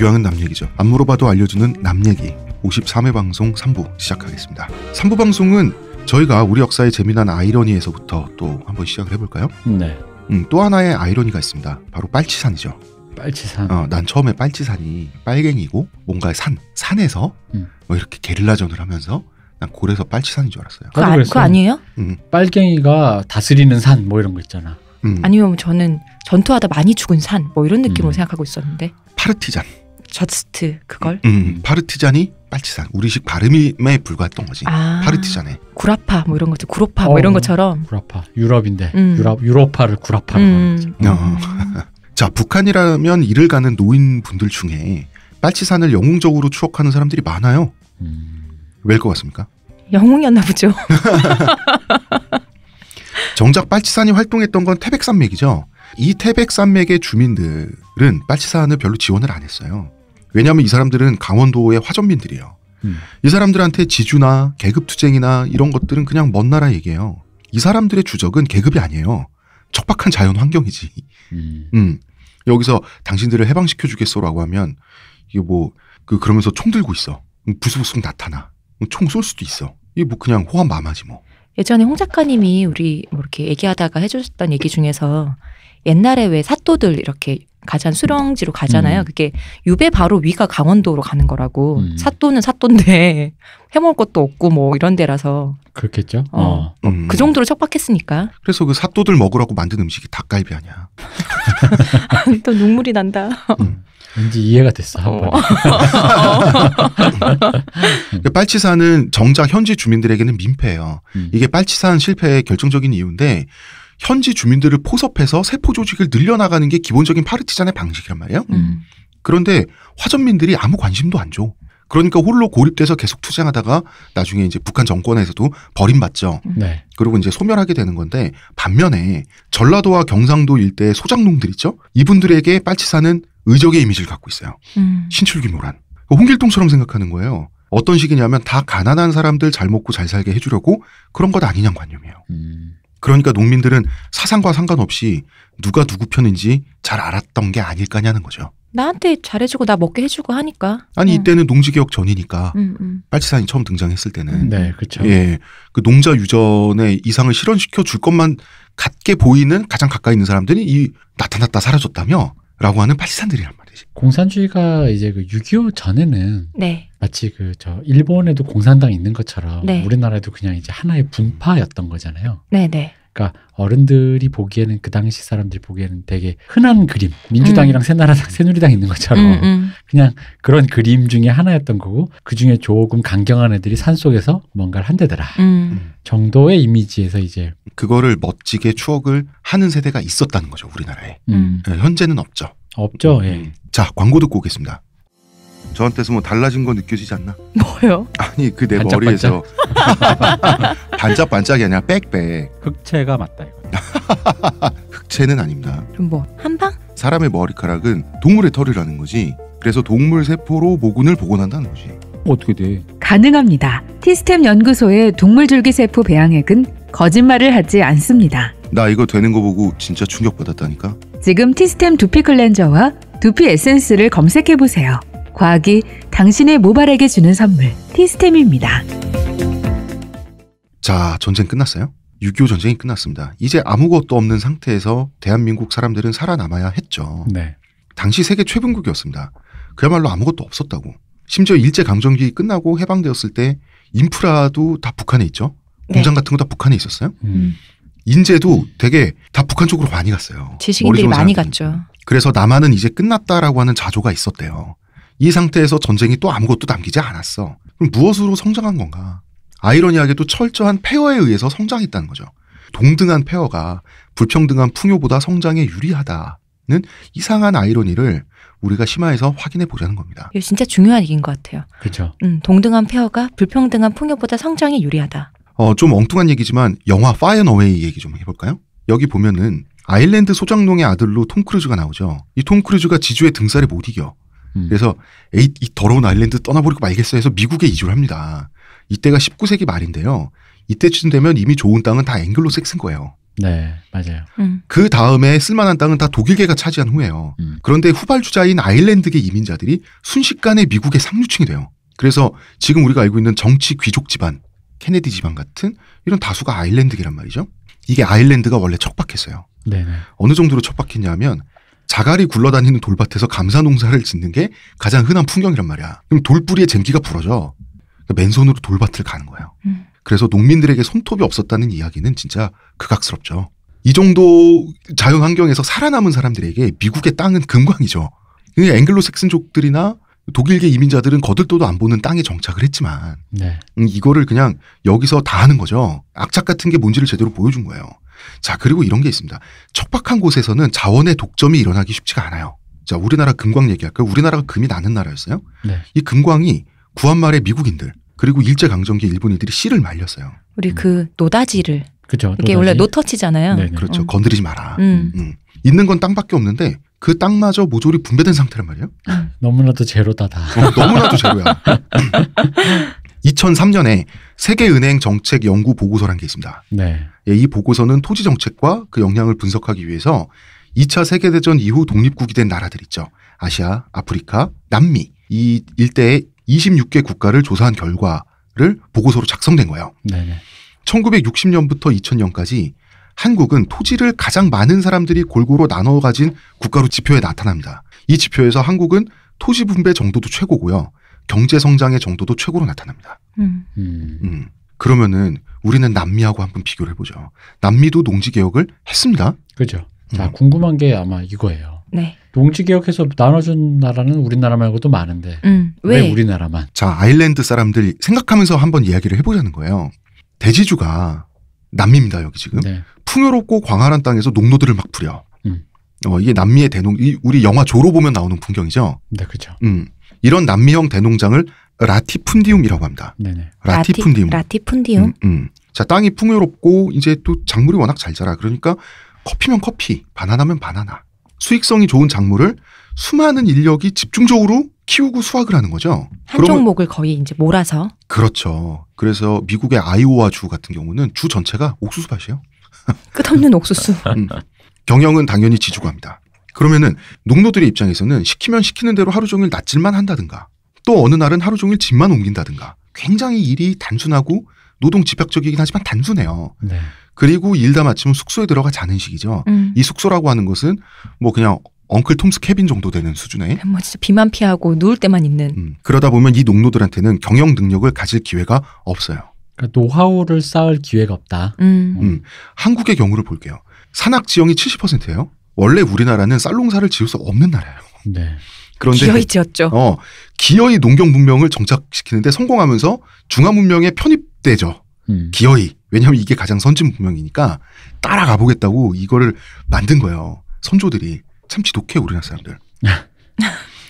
존경하남 얘기죠. 안 물어봐도 알려주는 남 얘기 53회 방송 3부 시작하겠습니다. 3부 방송은 저희가 우리 역사의 재미난 아이러니에서부터 또 한번 시작을 해볼까요? 네. 음, 또 하나의 아이러니가 있습니다. 바로 빨치산이죠. 빨치산. 어, 난 처음에 빨치산이 빨갱이고 뭔가 산 산에서 음. 뭐 이렇게 게릴라전을 하면서 난 고래서 빨치산인 줄 알았어요. 그거, 아, 그 아니에요? 음. 빨갱이가 다스리는 산 뭐 이런 거 있잖아. 음. 아니면 저는 전투하다 많이 죽은 산 뭐 이런 느낌으로 음. 생각하고 있었는데. 파르티잔. 저스트 그걸? 음, 음, 파르티잔이 빨치산 우리식 발음에 불과했던 거지. 아, 파르티잔에 구라파 뭐 이런 것들 구로파 뭐 어, 이런 것처럼 구라파 유럽인데 음. 유럽 유로파를 구라파로 음. 음. 자 북한이라면 일을 가는 노인분들 중에 빨치산을 영웅적으로 추억하는 사람들이 많아요. 음. 왜일 것 같습니까? 영웅이었나 보죠. 정작 빨치산이 활동했던 건 태백산맥이죠. 이 태백산맥의 주민들은 빨치산을 별로 지원을 안 했어요. 왜냐하면 이 사람들은 강원도의 화전민들이에요. 음. 이 사람들한테 지주나 계급투쟁이나 이런 것들은 그냥 먼 나라 얘기예요. 이 사람들의 주적은 계급이 아니에요. 척박한 자연 환경이지. 음. 음. 여기서 당신들을 해방시켜 주겠소라고 하면 이게 뭐 그 그러면서 총 들고 있어. 음, 부스부스 나타나. 음, 총쏠 수도 있어. 이게 뭐 그냥 호환 마마지 뭐. 예전에 홍 작가님이 우리 뭐 이렇게 얘기하다가 해주셨던 얘기 중에서 옛날에 왜 사또들 이렇게 가잖 수렁지로 가잖아요. 음. 그게 유배 바로 위가 강원도로 가는 거라고. 음. 사또는 사또인데 해먹을 것도 없고 뭐 이런 데라서. 그렇겠죠. 어. 어. 음. 그 정도로 척박했으니까. 그래서 그 사또들 먹으라고 만든 음식이 닭갈비 아니야. 또 눈물이 난다. 음. 왠지 이해가 됐어. 어. 그 빨치산은 정작 현지 주민들에게는 민폐예요. 음. 이게 빨치산 실패의 결정적인 이유인데 현지 주민들을 포섭해서 세포 조직을 늘려나가는 게 기본적인 파르티잔의 방식이란 말이에요. 음. 그런데 화전민들이 아무 관심도 안 줘. 그러니까 홀로 고립돼서 계속 투쟁하다가 나중에 이제 북한 정권에서도 버림받죠. 네. 그리고 이제 소멸하게 되는 건데 반면에 전라도와 경상도 일대 소작농들 있죠. 이분들에게 빨치산은 의적의 이미지를 갖고 있어요. 음. 신출귀몰란 그 홍길동처럼 생각하는 거예요. 어떤 식이냐면 다 가난한 사람들 잘 먹고 잘 살게 해주려고 그런 것 아니냐 는 관념이에요. 음. 그러니까 농민들은 사상과 상관없이 누가 누구 편인지 잘 알았던 게 아닐까냐는 거죠. 나한테 잘해주고 나 먹게 해주고 하니까. 아니 이때는 농지개혁 전이니까 응, 응. 빨치산이 처음 등장했을 때는. 음. 네, 그렇죠. 예, 그 농자 유전의 이상을 실현시켜 줄 것만 같게 보이는 가장 가까이 있는 사람들이 이 나타났다 사라졌다며라고 하는 빨치산들이란 말. 공산주의가 이제 그6.25 전에는 네. 마치 그 저 일본에도 공산당 이 있는 것처럼 네. 우리나라에도 그냥 이제 하나의 분파였던 거잖아요. 네, 네. 그러니까 어른들이 보기에는 그 당시 사람들이 보기에는 되게 흔한 그림, 민주당이랑 음. 새나라당, 새누리당 있는 것처럼 음, 음. 그냥 그런 그림 중에 하나였던 거고 그 중에 조금 강경한 애들이 산 속에서 뭔가를 한대더라 음. 정도의 이미지에서 이제 그거를 멋지게 추억을 하는 세대가 있었다는 거죠 우리나라에 음. 현재는 없죠. 없죠. 음, 예. 음. 자 광고 듣고 오겠습니다. 저한테서 뭐 달라진 거 느껴지지 않나? 뭐요? 아니 그 내 머리에서 반짝반짝이 아니라 빽빽. 흑채가 맞다 이거. 흑채는 아닙니다. 그럼 뭐 한방? 사람의 머리카락은 동물의 털이라는 거지. 그래서 동물 세포로 모근을 복원한다는 거지. 어떻게 돼? 가능합니다. 티스템 연구소의 동물 줄기 세포 배양액은 거짓말을 하지 않습니다. 나 이거 되는 거 보고 진짜 충격받았다니까. 지금 티스템 두피 클렌저와 두피 에센스를 검색해 보세요. 과학이 당신의 모발에게 주는 선물 티스템입니다. 자, 전쟁 끝났어요? 6.25 전쟁이 끝났습니다. 이제 아무것도 없는 상태에서 대한민국 사람들은 살아남아야 했죠. 네. 당시 세계 최분국이었습니다. 그야말로 아무것도 없었다고. 심지어 일제강점기 끝나고 해방되었을 때 인프라도 다 북한에 있죠. 공장 네. 같은 거 다 북한에 있었어요. 음. 인재도 되게 다 북한 쪽으로 많이 갔어요. 지식인들이 많이 갔죠. 그래서 남한은 이제 끝났다라고 하는 자조가 있었대요. 이 상태에서 전쟁이 또 아무것도 남기지 않았어. 그럼 무엇으로 성장한 건가? 아이러니하게도 철저한 폐허에 의해서 성장했다는 거죠. 동등한 폐허가 불평등한 풍요보다 성장에 유리하다는 이상한 아이러니를 우리가 심화해서 확인해 보자는 겁니다. 이거 진짜 중요한 얘기인 것 같아요. 그렇죠. 음, 동등한 폐허가 불평등한 풍요보다 성장에 유리하다. 어, 좀 엉뚱한 얘기지만 영화 파이어너웨이 얘기 좀 해볼까요? 여기 보면은 아일랜드 소장농의 아들로 톰 크루즈가 나오죠. 이 톰 크루즈가 지주의 등살에 못 이겨. 음. 그래서 에이, 이 더러운 아일랜드 떠나버리고 말겠어 해서 미국에 이주를 합니다. 이때가 19세기 말인데요. 이때쯤 되면 이미 좋은 땅은 다 앵글로 색슨 거예요. 네, 맞아요. 음. 그 다음에 쓸만한 땅은 다 독일계가 차지한 후예요. 음. 그런데 후발주자인 아일랜드계 이민자들이 순식간에 미국의 상류층이 돼요. 그래서 지금 우리가 알고 있는 정치 귀족 집안, 케네디 지방 같은 이런 다수가 아일랜드기란 말이죠. 이게 아일랜드가 원래 척박했어요. 네네. 어느 정도로 척박했냐면 자갈이 굴러다니는 돌밭에서 감사 농사를 짓는 게 가장 흔한 풍경이란 말이야. 그럼 돌뿌리에 잼기가 부러져. 그러니까 맨손으로 돌밭을 가는 거예요. 음. 그래서 농민들에게 손톱이 없었다는 이야기는 진짜 극악스럽죠. 이 정도 자연 환경에서 살아남은 사람들에게 미국의 땅은 금광이죠. 앵글로색슨족들이나 독일계 이민자들은 거들떠도 안 보는 땅에 정착을 했지만 네. 음, 이거를 그냥 여기서 다 하는 거죠. 악착 같은 게 뭔지를 제대로 보여준 거예요. 자 그리고 이런 게 있습니다. 척박한 곳에서는 자원의 독점이 일어나기 쉽지가 않아요. 자 우리나라 금광 얘기할까요? 우리나라가 금이 나는 나라였어요. 네. 이 금광이 구한말에 미국인들 그리고 일제 강점기 일본인들이 씨를 말렸어요. 우리 음. 그 노다지를 그죠. 이게 노다지. 원래 노터치잖아요. 네네. 그렇죠. 어. 건드리지 마라. 음. 음. 음. 있는 건 땅밖에 없는데 그 땅마저 모조리 분배된 상태란 말이에요. 음. 너무나도 제로다 다. 어, 너무나도 제로야. 2003년에 세계은행 정책 연구 보고서란 게 있습니다. 네. 예, 이 보고서는 토지 정책과 그 영향을 분석하기 위해서 2차 세계대전 이후 독립국이 된 나라들 있죠. 아시아, 아프리카, 남미 이 일대의 26개 국가를 조사한 결과를 보고서로 작성된 거예요. 네 1960년부터 2000년까지 한국은 토지를 가장 많은 사람들이 골고루 나눠 가진 국가로 지표에 나타납니다. 이 지표에서 한국은 토지 분배 정도도 최고고요. 경제 성장의 정도도 최고로 나타납니다. 음. 음. 음. 그러면은 우리는 남미하고 한번 비교를 해보죠. 남미도 농지 개혁을 했습니다. 그죠. 음. 자 음. 궁금한 게 아마 이거예요. 네. 농지 개혁해서 나눠준 나라는 우리나라 말고도 많은데 음. 왜? 왜 우리나라만? 자 아일랜드 사람들 생각하면서 한번 이야기를 해보자는 거예요. 대지주가 남미입니다 여기 지금 네. 풍요롭고 광활한 땅에서 농노들을 막 부려. 음. 어 이게 남미의 대농 이 우리 영화 조로 보면 나오는 풍경이죠. 네 그렇죠. 음 이런 남미형 대농장을 라티푼디움이라고 합니다. 네네. 라티푼디움. 라티푼디움. 음, 음. 자 땅이 풍요롭고 이제 또 작물이 워낙 잘 자라 그러니까 커피면 커피, 바나나면 바나나. 수익성이 좋은 작물을 수많은 인력이 집중적으로 키우고 수확을 하는 거죠. 한 그러면, 종목을 거의 이제 몰아서. 그렇죠. 그래서 미국의 아이오와 주 같은 경우는 주 전체가 옥수수 밭이에요. 끝없는 옥수수. 음. 경영은 당연히 지주가 합니다. 그러면은 농노들의 입장에서는 시키면 시키는 대로 하루 종일 낯질만 한다든가 또 어느 날은 하루 종일 집만 옮긴다든가 굉장히 일이 단순하고 노동 집약적이긴 하지만 단순해요. 네. 그리고 일 다 마치면 숙소에 들어가 자는 식이죠. 음. 이 숙소라고 하는 것은 뭐 그냥 엉클 톰스 캐빈 정도 되는 수준의 뭐 진짜 비만 피하고 누울 때만 입는 음, 그러다 보면 이 농노들한테는 경영 능력을 가질 기회가 없어요. 그러니까 노하우를 쌓을 기회가 없다. 음. 음. 음 한국의 경우를 볼게요. 산악 지형이 70%예요. 원래 우리나라는 쌀농사를 지을 수 없는 나라예요. 네. 그런데 기어이 지었죠. 어, 기어이 농경 문명을 정착시키는데 성공하면서 중화 문명에 편입되죠. 음. 기어이. 왜냐하면 이게 가장 선진 문명이니까 따라가 보겠다고 이거를 만든 거예요. 선조들이. 참치독해 우리나라 사람들.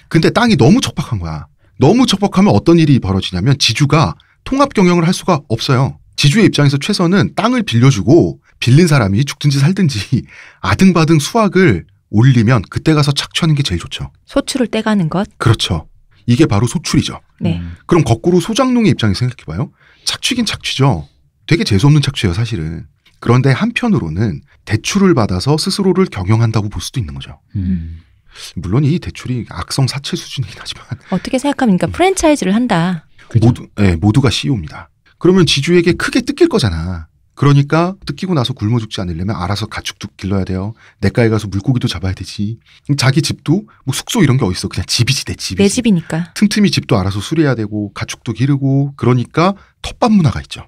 근데 땅이 너무 척박한 거야. 너무 척박하면 어떤 일이 벌어지냐면 지주가 통합 경영을 할 수가 없어요. 지주의 입장에서 최선은 땅을 빌려주고 빌린 사람이 죽든지 살든지 아등바등 수확을 올리면 그때 가서 착취하는 게 제일 좋죠. 소출을 떼가는 것? 그렇죠. 이게 바로 소출이죠. 네. 음. 그럼 거꾸로 소장농의 입장에서 생각해봐요. 착취긴 착취죠. 되게 재수없는 착취예요, 사실은. 그런데 한편으로는 대출을 받아서 스스로를 경영한다고 볼 수도 있는 거죠. 음. 물론 이 대출이 악성 사채 수준이긴 하지만 어떻게 생각합니까 프랜차이즈를 한다. 모두 예, 네, 모두가 CEO입니다. 그러면 지주에게 크게 뜯길 거잖아. 그러니까 뜯기고 나서 굶어 죽지 않으려면 알아서 가축도 길러야 돼요. 내가에 가서 물고기도 잡아야 되지. 자기 집도 뭐 숙소 이런 게 어딨어. 그냥 집이지 내 집이지. 내 집이니까. 틈틈이 집도 알아서 수리해야 되고 가축도 기르고 그러니까 텃밭 문화가 있죠.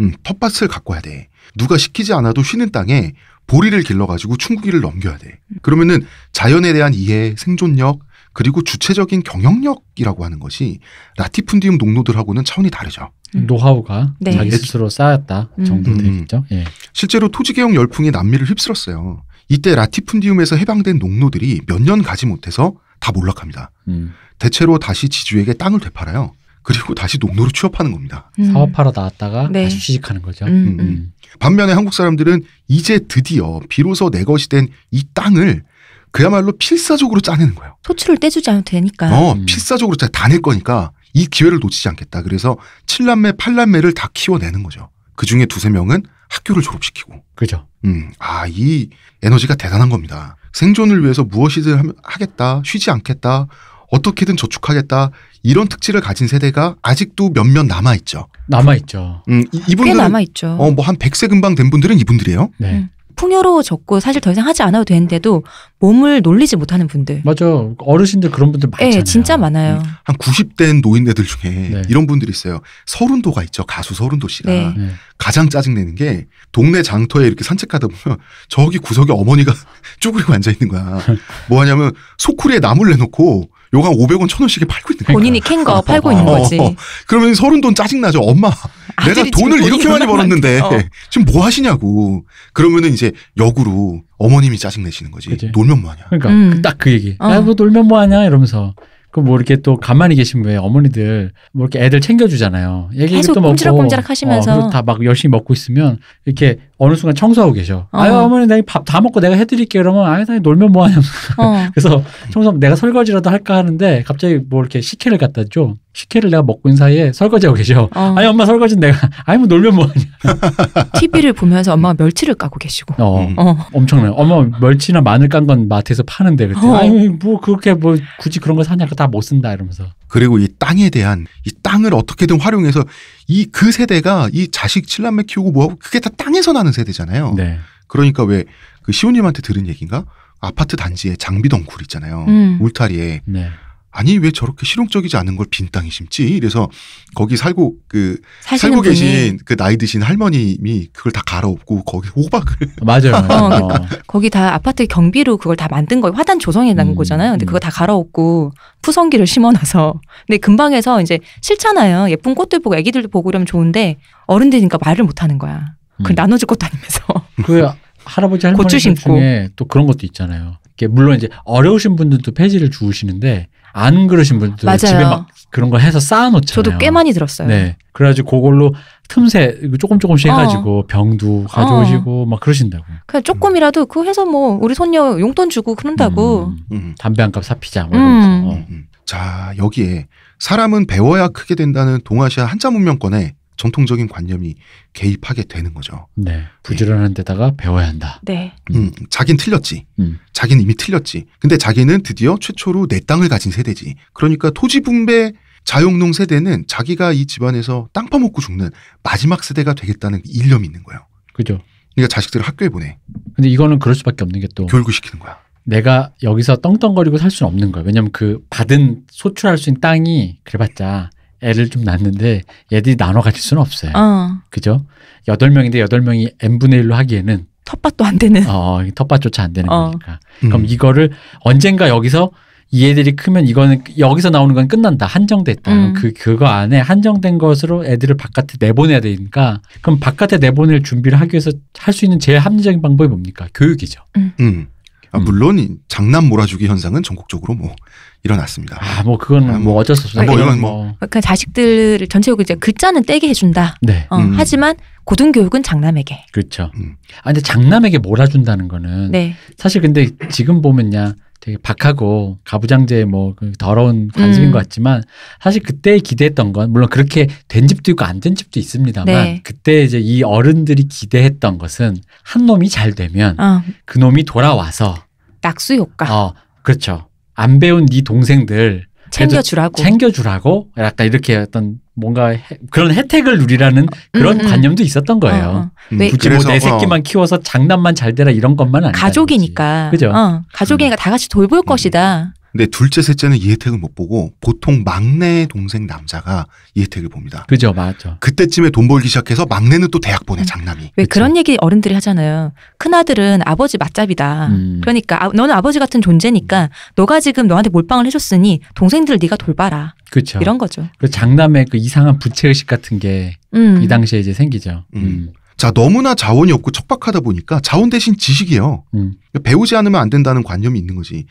음, 텃밭을 가꿔야 돼. 누가 시키지 않아도 쉬는 땅에 보리를 길러가지고 충구기를 넘겨야 돼. 그러면은 자연에 대한 이해, 생존력, 그리고 주체적인 경영력이라고 하는 것이 라티푼디움 농노들하고는 차원이 다르죠. 음. 노하우가 네. 자기 네. 스스로 쌓였다 음. 정도 음. 되겠죠. 예. 실제로 토지개혁 열풍이 남미를 휩쓸었어요. 이때 라티푼디움에서 해방된 농노들이 몇 년 가지 못해서 다 몰락합니다. 음. 대체로 다시 지주에게 땅을 되팔아요. 그리고 다시 농노로 취업하는 겁니다. 음. 사업하러 나왔다가 네. 다시 취직하는 거죠. 음. 음, 음. 음. 반면에 한국 사람들은 이제 드디어 비로소 내 것이 된 이 땅을 그야말로 필사적으로 짜내는 거예요. 토출을 떼주지 않아도 되니까. 어, 필사적으로 다 낼 거니까 이 기회를 놓치지 않겠다. 그래서 7남매, 8남매를 다 키워내는 거죠. 그 중에 두세 명은 학교를 졸업시키고. 그죠. 음, 아, 이 에너지가 대단한 겁니다. 생존을 위해서 무엇이든 하겠다, 쉬지 않겠다, 어떻게든 저축하겠다, 이런 특질을 가진 세대가 아직도 몇몇 남아 있죠. 남아 있죠. 음, 이 남아 있죠. 어, 뭐한 100세 금방 된 분들은 이분들이에요. 네. 음. 풍요로워졌고 사실 더 이상 하지 않아도 되는데도 몸을 놀리지 못하는 분들. 맞아. 어르신들 그런 분들 예, 많잖아요. 네, 진짜 많아요. 음. 한 90대 노인네들 중에 네. 이런 분들이 있어요. 서른도가 있죠. 가수 서른도 씨가. 네. 네. 가장 짜증내는 게 동네 장터에 이렇게 산책하다 보면 저기 구석에 어머니가 쭈그리고 앉아 있는 거야. 뭐 하냐면 소쿠리에 나물 내놓고 요거 한 500원, 1000원씩에 팔고 있는 거예요. 본인이 캔 거 팔고 있는 거지. 어, 어, 어. 그러면 서른 돈 짜증나죠. 엄마. 내가 돈을 이렇게 많이 벌었는데 지금 뭐 하시냐고. 그러면은 이제 역으로 어머님이 짜증내시는 거지. 그치. 놀면 뭐하냐. 그러니까 음. 딱그 그 얘기. 어. 야뭐 놀면 뭐하냐 이러면서. 그 뭐 이렇게 또 가만히 계신 왜 어머니들 뭐 이렇게 애들 챙겨주잖아요. 얘기도 먹고 꼼지락꼼지락 하시면서 어, 다막 열심히 먹고 있으면 이렇게 어느 순간 청소하고 계셔. 어. 아유 어머니 내가 밥 다 먹고 내가 해드릴게 요이러면 아유 나 놀면 뭐하냐. 어. 그래서 청소 내가 설거지라도 할까 하는데 갑자기 뭐 이렇게 식혜를 갖다 줘. 식혜를 내가 먹고 있는 사이에 설거지하고 계셔. 어. 아니 엄마 설거지는 내가 아니 뭐 놀면 뭐하냐. TV를 보면서 엄마가 멸치를 까고 계시고. 어, 음. 어. 엄청나요. 엄마 멸치나 마늘 깐 건 마트에서 파는데 그때. 어. 아니 뭐 그렇게 뭐 굳이 그런 거 사냐고 다 못 쓴다 이러면서. 그리고 이 땅에 대한 이 땅을 어떻게든 활용해서 이 그 세대가 이 자식 칠남매 키우고 뭐하고 그게 다 땅에서 나는 세대잖아요. 네. 그러니까 왜 그 시호님한테 들은 얘기인가? 아파트 단지에 장비 덩굴 있잖아요. 음. 울타리에 네. 아니 왜 저렇게 실용적이지 않은 걸 빈 땅에 심지? 그래서 거기 살고 그 살고 분이. 계신 그 나이 드신 할머님이 그걸 다 갈아엎고 거기 호박을 맞아요. 어, 그러니까 거기 다 아파트 경비로 그걸 다 만든 거예요. 화단 조성해 난 음, 거잖아요. 근데 음. 그거 다 갈아엎고 푸성기를 심어놔서 근데 근방에서 이제 싫잖아요. 예쁜 꽃들 보고 애기들도 보고 이러면 좋은데 어른들이니까 말을 못 하는 거야. 그 음. 나눠줄 것도 아니면서 그 할아버지 할머니 고 중에 또 그런 것도 있잖아요. 물론 이제 어려우신 분들도 폐지를 주우시는데 안 그러신 분들 맞아요. 집에 막 그런 걸 해서 쌓아놓잖아요. 저도 꽤 많이 들었어요. 네. 그래가지고 그걸로 틈새 조금 조금씩 어. 해가지고 어. 병도 가져오시고 어. 막 그러신다고. 그냥 조금이라도 그 해서 뭐 우리 손녀 용돈 주고 그런다고. 음. 음. 담배 한갑 사피자. 뭐 음. 어. 음, 음. 자 여기에 사람은 배워야 크게 된다는 동아시아 한자 문명권에 전통적인 관념이 개입하게 되는 거죠. 네. 예. 부지런한 데다가 배워야 한다. 네. 음, 자긴 틀렸지. 음. 자긴 이미 틀렸지. 근데 자기는 드디어 최초로 내 땅을 가진 세대지. 그러니까 토지 분배 자용농 세대는 자기가 이 집안에서 땅 파먹고 죽는 마지막 세대가 되겠다는 일념이 있는 거예요. 그죠. 그러니까 자식들을 학교에 보내. 근데 이거는 그럴 수밖에 없는 게또 교육시키는 거야. 내가 여기서 떵떵거리고 살 수는 없는 거야. 왜냐면 그 받은 소출할 수 있는 땅이 그래봤자 애를 좀 낳는데 애들이 나눠 가질 수는 없어요. 어. 그죠? 여덟 명인데 여덟 명이 n 분의 1로 하기에는 텃밭도 안 되는. 어, 텃밭조차 안 되는 어. 거니까. 음. 그럼 이거를 언젠가 여기서 이 애들이 크면 이거는 여기서 나오는 건 끝난다 한정됐다 음. 그 그거 안에 한정된 것으로 애들을 바깥에 내보내야 되니까 그럼 바깥에 내보낼 준비를 하기 위해서 할 수 있는 제일 합리적인 방법이 뭡니까 교육이죠 음. 음. 아, 음. 물론 이 장남 몰아주기 현상은 전국적으로 뭐 일어났습니다. 아, 뭐 그건 아, 뭐, 뭐 어쩔 수 없어요. 뭐 이건 뭐. 뭐 그러니까 자식들을 전체적으로 이제 글자는 떼게 해준다. 네. 어, 음. 하지만 고등교육은 장남에게. 그렇죠. 음. 아 근데 장남에게 몰아준다는 거는 네. 사실 근데 지금 보면야 되게 박하고 가부장제뭐 그 더러운 관습인 음. 것 같지만 사실 그때 기대했던 건 물론 그렇게 된 집도 있고 안 된 집도 있습니다만 네. 그때 이제 이 어른들이 기대했던 것은 한 놈이 잘 되면 어. 그 놈이 돌아와서 낙수 효과. 어, 그렇죠. 안 배운 네 동생들 챙겨주라고 챙겨주라고 약간 이렇게 어떤 뭔가 해, 그런 혜택을 누리라는 그런 음, 음. 관념도 있었던 거예요. 어, 어. 음, 네. 굳이 뭐내 어. 새끼만 어. 키워서 장난만 잘 되라 이런 것만 아니라 가족이니까 그죠? 어, 가족이니까 음. 다 같이 돌볼 음. 것이다. 근데 둘째, 셋째는 이 혜택을 못 보고 보통 막내 의 동생 남자가 이 혜택을 봅니다. 그죠, 맞죠. 그때쯤에 돈 벌기 시작해서 막내는 또 대학 보내, 음. 장남이. 왜 그쵸? 그런 얘기 어른들이 하잖아요. 큰아들은 아버지 맞잡이다. 음. 그러니까 아, 너는 아버지 같은 존재니까 음. 너가 지금 너한테 몰빵을 해줬으니 동생들 을 네가 돌봐라. 그렇죠. 이런 거죠. 그 장남의 그 이상한 부채의식 같은 게이 음. 당시에 이제 생기죠. 음. 음. 자, 너무나 자원이 없고 척박하다 보니까 자원 대신 지식이요 음. 배우지 않으면 안 된다는 관념이 있는 거지.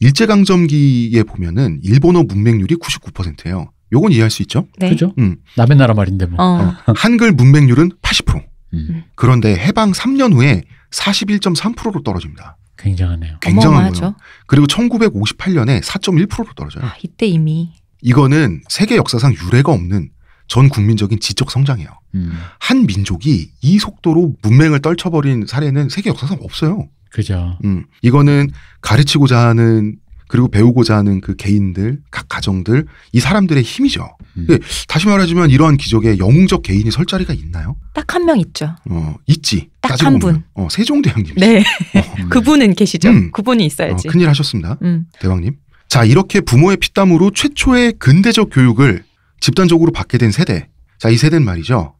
일제강점기에 보면은 일본어 문맹률이 99%예요. 요건 이해할 수 있죠? 네. 그죠? 음. 남의 나라 말인데 뭐. 어. 어. 한글 문맹률은 80%. 음. 음. 그런데 해방 3년 후에 41.3%로 떨어집니다. 굉장하네요. 굉장한 죠 그리고 1958년에 4.1%로 떨어져요. 아, 이때 이미 이거는 세계 역사상 유례가 없는 전 국민적인 지적 성장이에요. 음. 한 민족이 이 속도로 문맹을 떨쳐버린 사례는 세계 역사상 없어요. 그죠. 음, 이거는 가르치고자 하는 그리고 배우고자 하는 그 개인들, 각 가정들, 이 사람들의 힘이죠. 음. 예, 다시 말하자면 이러한 기적에 영웅적 개인이 설 자리가 있나요? 딱 한 명 있죠. 어, 있지. 딱 한 분. 어, 세종대왕님. 네. 어. 그분은 계시죠. 음. 그분이 있어야지. 어, 큰일 하셨습니다. 음. 대왕님. 자, 이렇게 부모의 피땀으로 최초의 근대적 교육을 집단적으로 받게 된 세대. 자, 이 세대는 말이죠.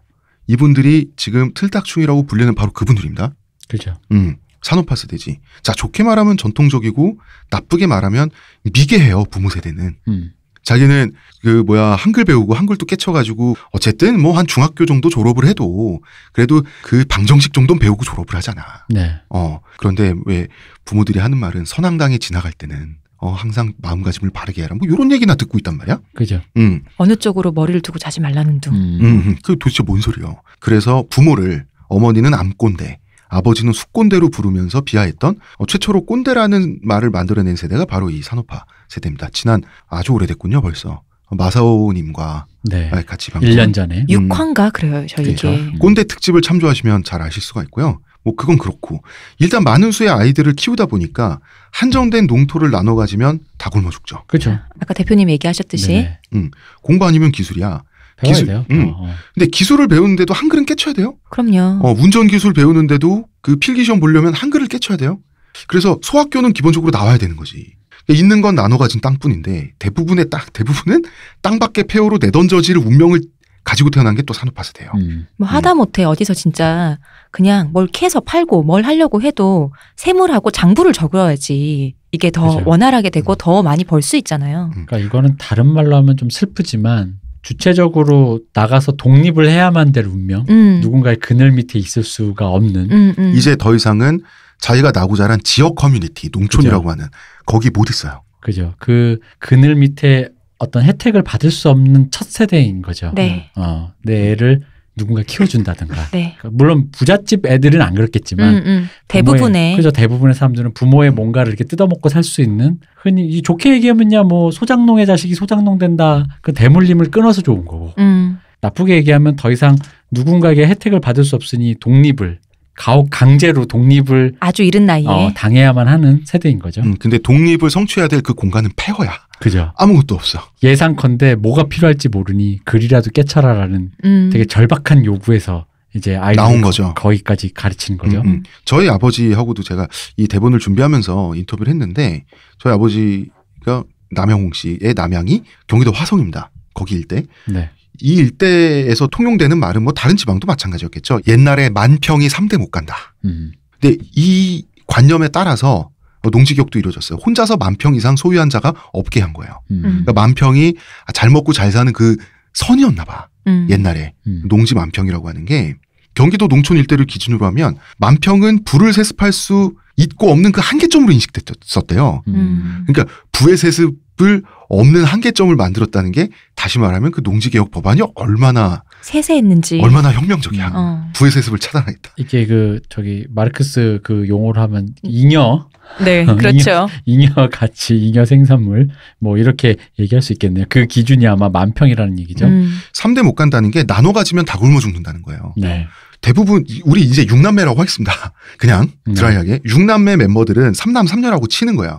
이분들이 지금 틀딱충이라고 불리는 바로 그분들입니다. 그렇죠. 음. 산업화 세대지. 자, 좋게 말하면 전통적이고 나쁘게 말하면 미개해요, 부모 세대는. 음. 자기는 그 뭐야 한글 배우고 한글도 깨쳐가지고 어쨌든 뭐 한 중학교 정도 졸업을 해도 그래도 그 방정식 정도는 배우고 졸업을 하잖아. 네. 어 그런데 왜 부모들이 하는 말은 선앙당에 지나갈 때는 어, 항상 마음가짐을 바르게 해라. 뭐요런 얘기나 듣고 있단 말이야. 그죠. 음. 어느 쪽으로 머리를 두고 자지 말라는 둥. 음. 음, 그 도대체 뭔 소리요? 그래서 부모를 어머니는 암꼰대, 아버지는 숙꼰대로 부르면서 비하했던 어, 최초로 꼰대라는 말을 만들어낸 세대가 바로 이 산업화 세대입니다. 지난 아주 오래됐군요, 벌써. 마사오님과 네. 아, 같이 방송. 1년 전에. 음, 6화인가 그래요, 저희 게 꼰대 특집을 참조하시면 잘 아실 수가 있고요. 뭐 그건 그렇고 일단 많은 수의 아이들을 키우다 보니까 한정된 농토를 나눠 가지면 다 굶어 죽죠. 그렇죠. 아까 대표님 얘기하셨듯이 네네. 음, 공부 아니면 기술이야. 배워야 기술, 돼요. 응. 음. 어, 어. 근데 기술을 배우는데도 한글은 깨쳐야 돼요. 그럼요. 어, 운전 기술 배우는데도 그 필기 시험 보려면 한글을 깨쳐야 돼요. 그래서 소학교는 기본적으로 나와야 되는 거지. 그러니까 있는 건 나눠 가진 땅뿐인데 대부분의 땅 대부분은 땅밖에 폐허로 내던져질 운명을 가지고 태어난 게 또 산업화세대예요. 음. 뭐 음. 하다못해 어디서 진짜 그냥 뭘 캐서 팔고 뭘 하려고 해도 세물하고 장부를 적어야지 이게 더 맞아요. 원활하게 되고 음. 더 많이 벌 수 있잖아요. 음. 그러니까 이거는 다른 말로 하면 좀 슬프지만 주체적으로 나가서 독립을 해야만 될 운명, 음. 누군가의 그늘 밑에 있을 수가 없는. 음, 이제 더 이상은 자기가 나고 자란 지역 커뮤니티, 농촌이라고 그죠. 하는 거기 못 있어요. 그죠. 그 그늘 밑에 어떤 혜택을 받을 수 없는 첫 세대인 거죠. 네. 어, 내 애를 누군가 키워준다든가. 네. 그러니까 물론 부잣집 애들은 안 그렇겠지만 음, 음. 대부분의 그죠 대부분의 사람들은 부모의 뭔가를 이렇게 뜯어먹고 살 수 있는 흔히 좋게 얘기하면야 뭐 소장농의 자식이 소장농 된다 그 대물림을 끊어서 좋은 거고 음. 나쁘게 얘기하면 더 이상 누군가에게 혜택을 받을 수 없으니 독립을 가혹 강제로 독립을 아주 이른 나이에 어, 당해야만 하는 세대인 거죠. 음, 근데 독립을 성취해야 될 그 공간은 폐허야. 그죠. 아무것도 없어. 예상컨대 뭐가 필요할지 모르니 글이라도 깨쳐라라는 음. 되게 절박한 요구에서 이제 아이 나 거죠. 거기까지 가르치는 거죠. 음, 음, 저희 아버지하고도 제가 이 대본을 준비하면서 인터뷰를 했는데 저희 아버지가 남영홍 씨의 남양이 경기도 화성입니다. 거기일 때. 네. 이 일대에서 통용되는 말은 뭐 다른 지방도 마찬가지였겠죠. 옛날에 만평이 3대 못 간다. 음. 근데 이 관념에 따라서 뭐 농지격도 이루어졌어요. 혼자서 만평 이상 소유한 자가 없게 한 거예요. 음. 그러니까 만평이 잘 먹고 잘 사는 그 선이었나 봐. 음. 옛날에 음. 농지 만평이라고 하는 게 경기도 농촌 일대를 기준으로 하면 만평은 불을 세습할 수 있고 없는 그 한계점으로 인식됐었대요. 음. 음. 그러니까 부의 세습 을 없는 한계점을 만들었다는 게 다시 말하면 그 농지개혁 법안이 얼마나 세세했는지 얼마나 혁명적이야 어. 부의 세습을 차단하겠다 이게 그 저기 마르크스 그 용어로 하면 잉여 네 그렇죠 잉여, 가치 잉여 생산물 뭐 이렇게 얘기할 수 있겠네요 그 기준이 아마 만평이라는 얘기죠 음. 3대 못 간다는 게 나눠 가지면 다 굶어 죽는다는 거예요 네. 대부분 우리 이제 6남매라고 하겠습니다 그냥 네. 드라이하게 음. 6남매 멤버들은 3남 3녀라고 치는 거예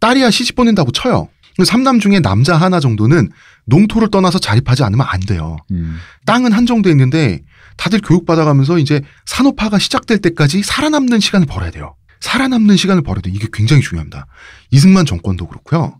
딸이야 시집 보낸다고 쳐요 삼남 중에 남자 하나 정도는 농토를 떠나서 자립하지 않으면 안 돼요. 음. 땅은 한정돼 있는데 다들 교육받아가면서 이제 산업화가 시작될 때까지 살아남는 시간을 벌어야 돼요. 살아남는 시간을 벌어야 돼요. 이게 굉장히 중요합니다. 이승만 정권도 그렇고요.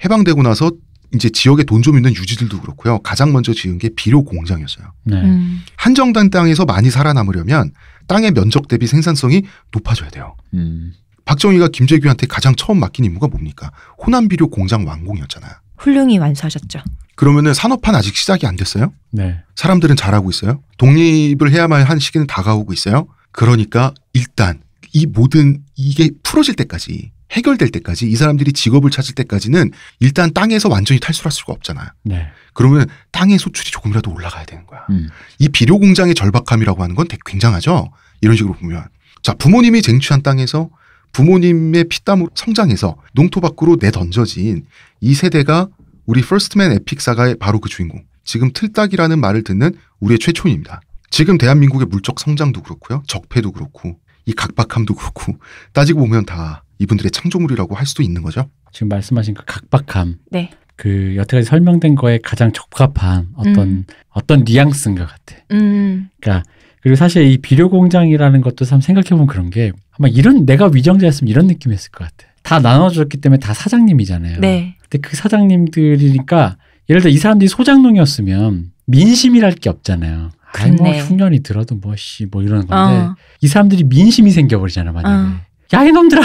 해방되고 나서 이제 지역에 돈 좀 있는 유지들도 그렇고요. 가장 먼저 지은 게 비료 공장이었어요. 네. 음. 한정된 땅에서 많이 살아남으려면 땅의 면적 대비 생산성이 높아져야 돼요. 음. 박정희가 김재규한테 가장 처음 맡긴 임무가 뭡니까? 호남 비료 공장 완공이었잖아요. 훌륭히 완수하셨죠. 그러면은 산업화는 아직 시작이 안 됐어요. 네. 사람들은 잘하고 있어요. 독립을 해야만 한 시기는 다가오고 있어요. 그러니까 일단 이 모든 이게 풀어질 때까지 해결될 때까지 이 사람들이 직업을 찾을 때까지는 일단 땅에서 완전히 탈출할 수가 없잖아요. 네. 그러면 땅의 소출이 조금이라도 올라가야 되는 거야. 음. 이 비료 공장의 절박함이라고 하는 건 굉장하죠. 이런 식으로 보면 자 부모님이 쟁취한 땅에서 부모님의 피땀으로 성장해서 농토 밖으로 내던져진 이 세대가 우리 퍼스트맨 에픽 사가의 바로 그 주인공. 지금 틀딱이라는 말을 듣는 우리의 최초입니다. 지금 대한민국의 물적 성장도 그렇고요. 적폐도 그렇고 이 각박함도 그렇고 따지고 보면 다 이분들의 창조물이라고 할 수도 있는 거죠. 지금 말씀하신 그 각박함. 네. 그 여태까지 설명된 거에 가장 적합한 어떤 음. 어떤 뉘앙스인 것 같아. 음. 그러니까 그리고 사실 이 비료 공장이라는 것도 참 생각해보면 그런 게 아마 이런 내가 위정자였으면 이런 느낌이었을 것 같아. 다 나눠줬기 때문에 다 사장님이잖아요. 네. 근데 그 사장님들이니까 예를 들어 이 사람들이 소장농이었으면 민심이랄 게 없잖아요. 아니뭐 흉년이 들어도 뭐씨 뭐 이러는 건데 어. 이 사람들이 민심이 생겨버리잖아 만약에. 어. 야 이놈들아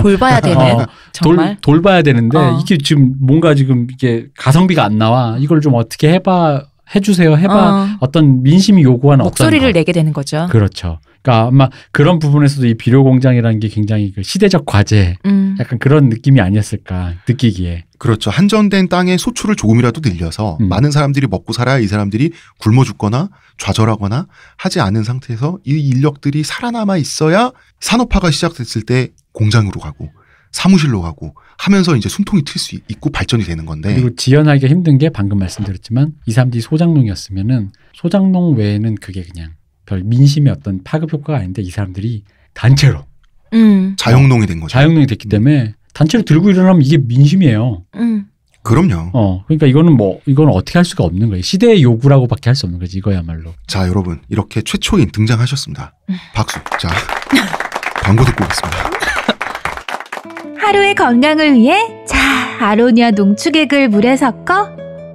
돌봐야 되네 어, 정말 돌, 돌봐야 되는데 어. 이게 지금 뭔가 지금 이게 가성비가 안 나와 이걸 좀 어떻게 해봐 해주세요 해봐 어. 떤 민심이 요구하는 목소리를 어 내게 되는 거죠. 그렇죠. 그러니까 아마 그런 부분에서도 이 비료 공장이라는 게 굉장히 그 시대적 과제, 음. 약간 그런 느낌이 아니었을까 느끼기에. 그렇죠. 한정된 땅에 소출을 조금이라도 늘려서 음. 많은 사람들이 먹고 살아야 이 사람들이 굶어 죽거나 좌절하거나 하지 않은 상태에서 이 인력들이 살아남아 있어야 산업화가 시작됐을 때 공장으로 가고 사무실로 가고 하면서 이제 숨통이 트일수 있고 발전이 되는 건데 그리고 지연하기가 힘든 게 방금 말씀드렸지만 2, 3람 소장농이었으면은 소장농 외에는 그게 그냥 별 민심의 어떤 파급 효과가 아닌데 이 사람들이 단체로 음. 자영농이 된 거죠. 자영농이 됐기 음. 때문에 단체로 들고 일어나면 이게 민심이에요. 음. 그럼요. 어, 그러니까 이거는 뭐 이건 어떻게 할 수가 없는 거예요. 시대의 요구라고밖에 할 수 없는 거지 이거야말로. 자, 여러분 이렇게 최초인 등장하셨습니다. 박수. 자, 광고 듣고 오겠습니다. 하루의 건강을 위해 자 아로니아 농축액을 물에 섞어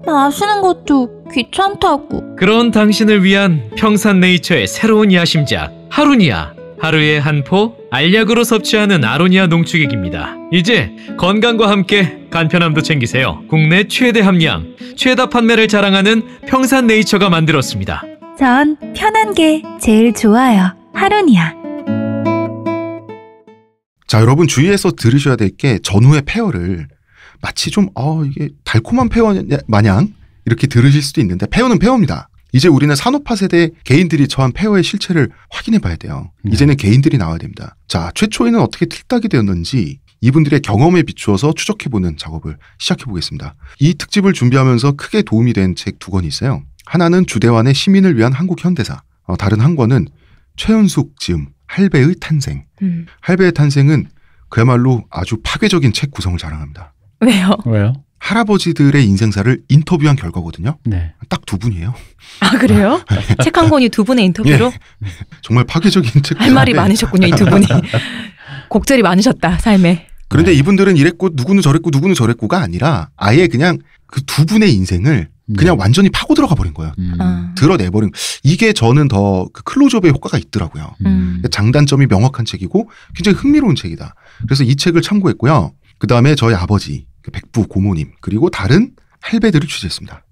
마시는 것도 귀찮다고 그런 당신을 위한 평산네이처의 새로운 야심작 하루니아 하루에 한 포 알약으로 섭취하는 아로니아 농축액입니다. 이제 건강과 함께 간편함도 챙기세요. 국내 최대 함량, 최다 판매를 자랑하는 평산네이처가 만들었습니다. 전 편한 게 제일 좋아요. 하루니아 자, 여러분 주의해서 들으셔야 될 게 전후의 페어를 마치 좀, 어, 이게 달콤한 페어 마냥 이렇게 들으실 수도 있는데 페어는 페어입니다. 이제 우리는 산업화 세대 개인들이 처한 페어의 실체를 확인해 봐야 돼요. 네. 이제는 개인들이 나와야 됩니다. 자, 최초에는 어떻게 틀딱이 되었는지 이분들의 경험에 비추어서 추적해보는 작업을 시작해보겠습니다. 이 특집을 준비하면서 크게 도움이 된 책 두 권이 있어요. 하나는 주대환의 시민을 위한 한국 현대사, 어, 다른 한 권은 최은숙 지음, 할배의 탄생. 음. 할배의 탄생은 그야말로 아주 파괴적인 책 구성을 자랑합니다. 왜요? 왜요? 할아버지들의 인생사를 인터뷰한 결과거든요. 네. 딱 두 분이에요. 아 그래요? 책 한 권이 두 분의 인터뷰로? 예. 정말 파괴적인 책. 할 말이 많으셨군요, 이 두 분이. 곡절이 많으셨다 삶에. 그런데 네. 이분들은 이랬고 누구는 저랬고 누구는 저랬고가 아니라 아예 그냥 그 두 분의 인생을 음. 그냥 완전히 파고 들어가 버린 거예요. 음. 아. 드러내버린. 이게 저는 더 그 클로즈업의 효과가 있더라고요. 음. 그러니까 장단점이 명확한 책이고 굉장히 흥미로운 책이다. 그래서 이 책을 참고했고요. 그 다음에 저희 아버지, 그 백부 고모님, 그리고 다른 할배들을 취재했습니다.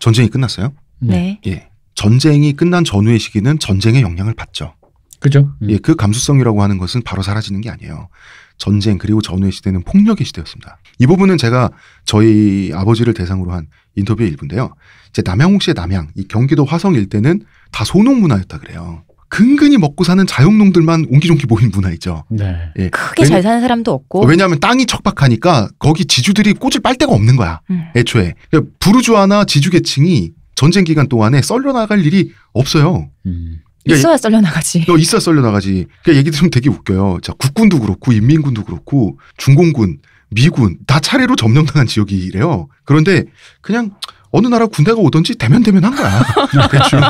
전쟁이 끝났어요. 네. 네. 예. 전쟁이 끝난 전후의 시기는 전쟁의 영향을 받죠. 그죠. 음. 예, 그 감수성이라고 하는 것은 바로 사라지는 게 아니에요. 전쟁 그리고 전후의 시대는 폭력의 시대였습니다. 이 부분은 제가 저희 아버지를 대상으로 한 인터뷰의 일부인데요. 이제 남양옥 씨의 남양, 이 경기도 화성 일대는 다 소농 문화였다 그래요. 근근히 먹고 사는 자영농들만 옹기종기 모인 문화이죠. 네. 예. 크게 왜냐, 잘 사는 사람도 없고. 왜냐하면 땅이 척박하니까 거기 지주들이 꽂을 빨대가 없는 거야. 음. 애초에. 그러니까 부르주아나 지주계층이 전쟁 기간 동안에 썰려나갈 일이 없어요. 음. 그러니까 있어야 썰려 나가지. 너 어, 있어야 썰려 나가지. 그러니까 얘기 들으면 되게 웃겨요. 자, 국군도 그렇고 인민군도 그렇고 중공군, 미군 다 차례로 점령당한 지역이래요. 그런데 그냥 어느 나라 군대가 오든지 대면 대면 한 거야. 대충.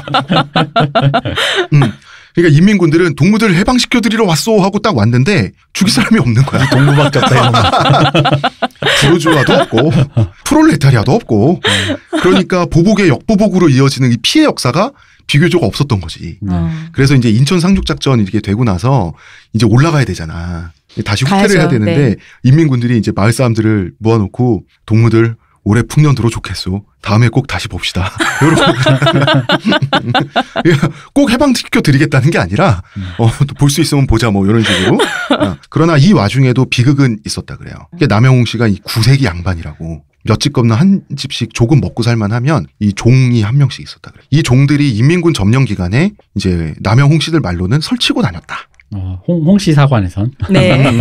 음. 그러니까 인민군들은 동무들 해방시켜 드리러 왔어 하고 딱 왔는데 죽일 사람이 없는 거야. 동무밖에 없다. 부르주아도 없고 프롤레타리아도 없고 음. 그러니까 보복의 역보복으로 이어지는 이 피해 역사가 비교적 없었던 거지. 네. 어. 그래서 이제 인천 상륙 작전 이렇게 되고 나서 이제 올라가야 되잖아. 다시 후퇴를 해야 되는데 네. 인민군들이 이제 마을 사람들을 모아놓고 동무들 올해 풍년 들어 좋겠소. 다음에 꼭 다시 봅시다. 꼭 해방시켜 드리겠다는 게 아니라 어, 볼수 있으면 보자 뭐 이런 식으로. 어. 그러나 이 와중에도 비극은 있었다 그래요. 남영웅 씨가 이구색이 양반이라고 몇집 건너 한 집씩 조금 먹고 살만하면 이 종이 한 명씩 있었다 그래. 이 종들이 인민군 점령 기간에 이제 남영홍 씨들 말로는 설치고 다녔다. 어, 홍, 홍씨 사관에선. 네.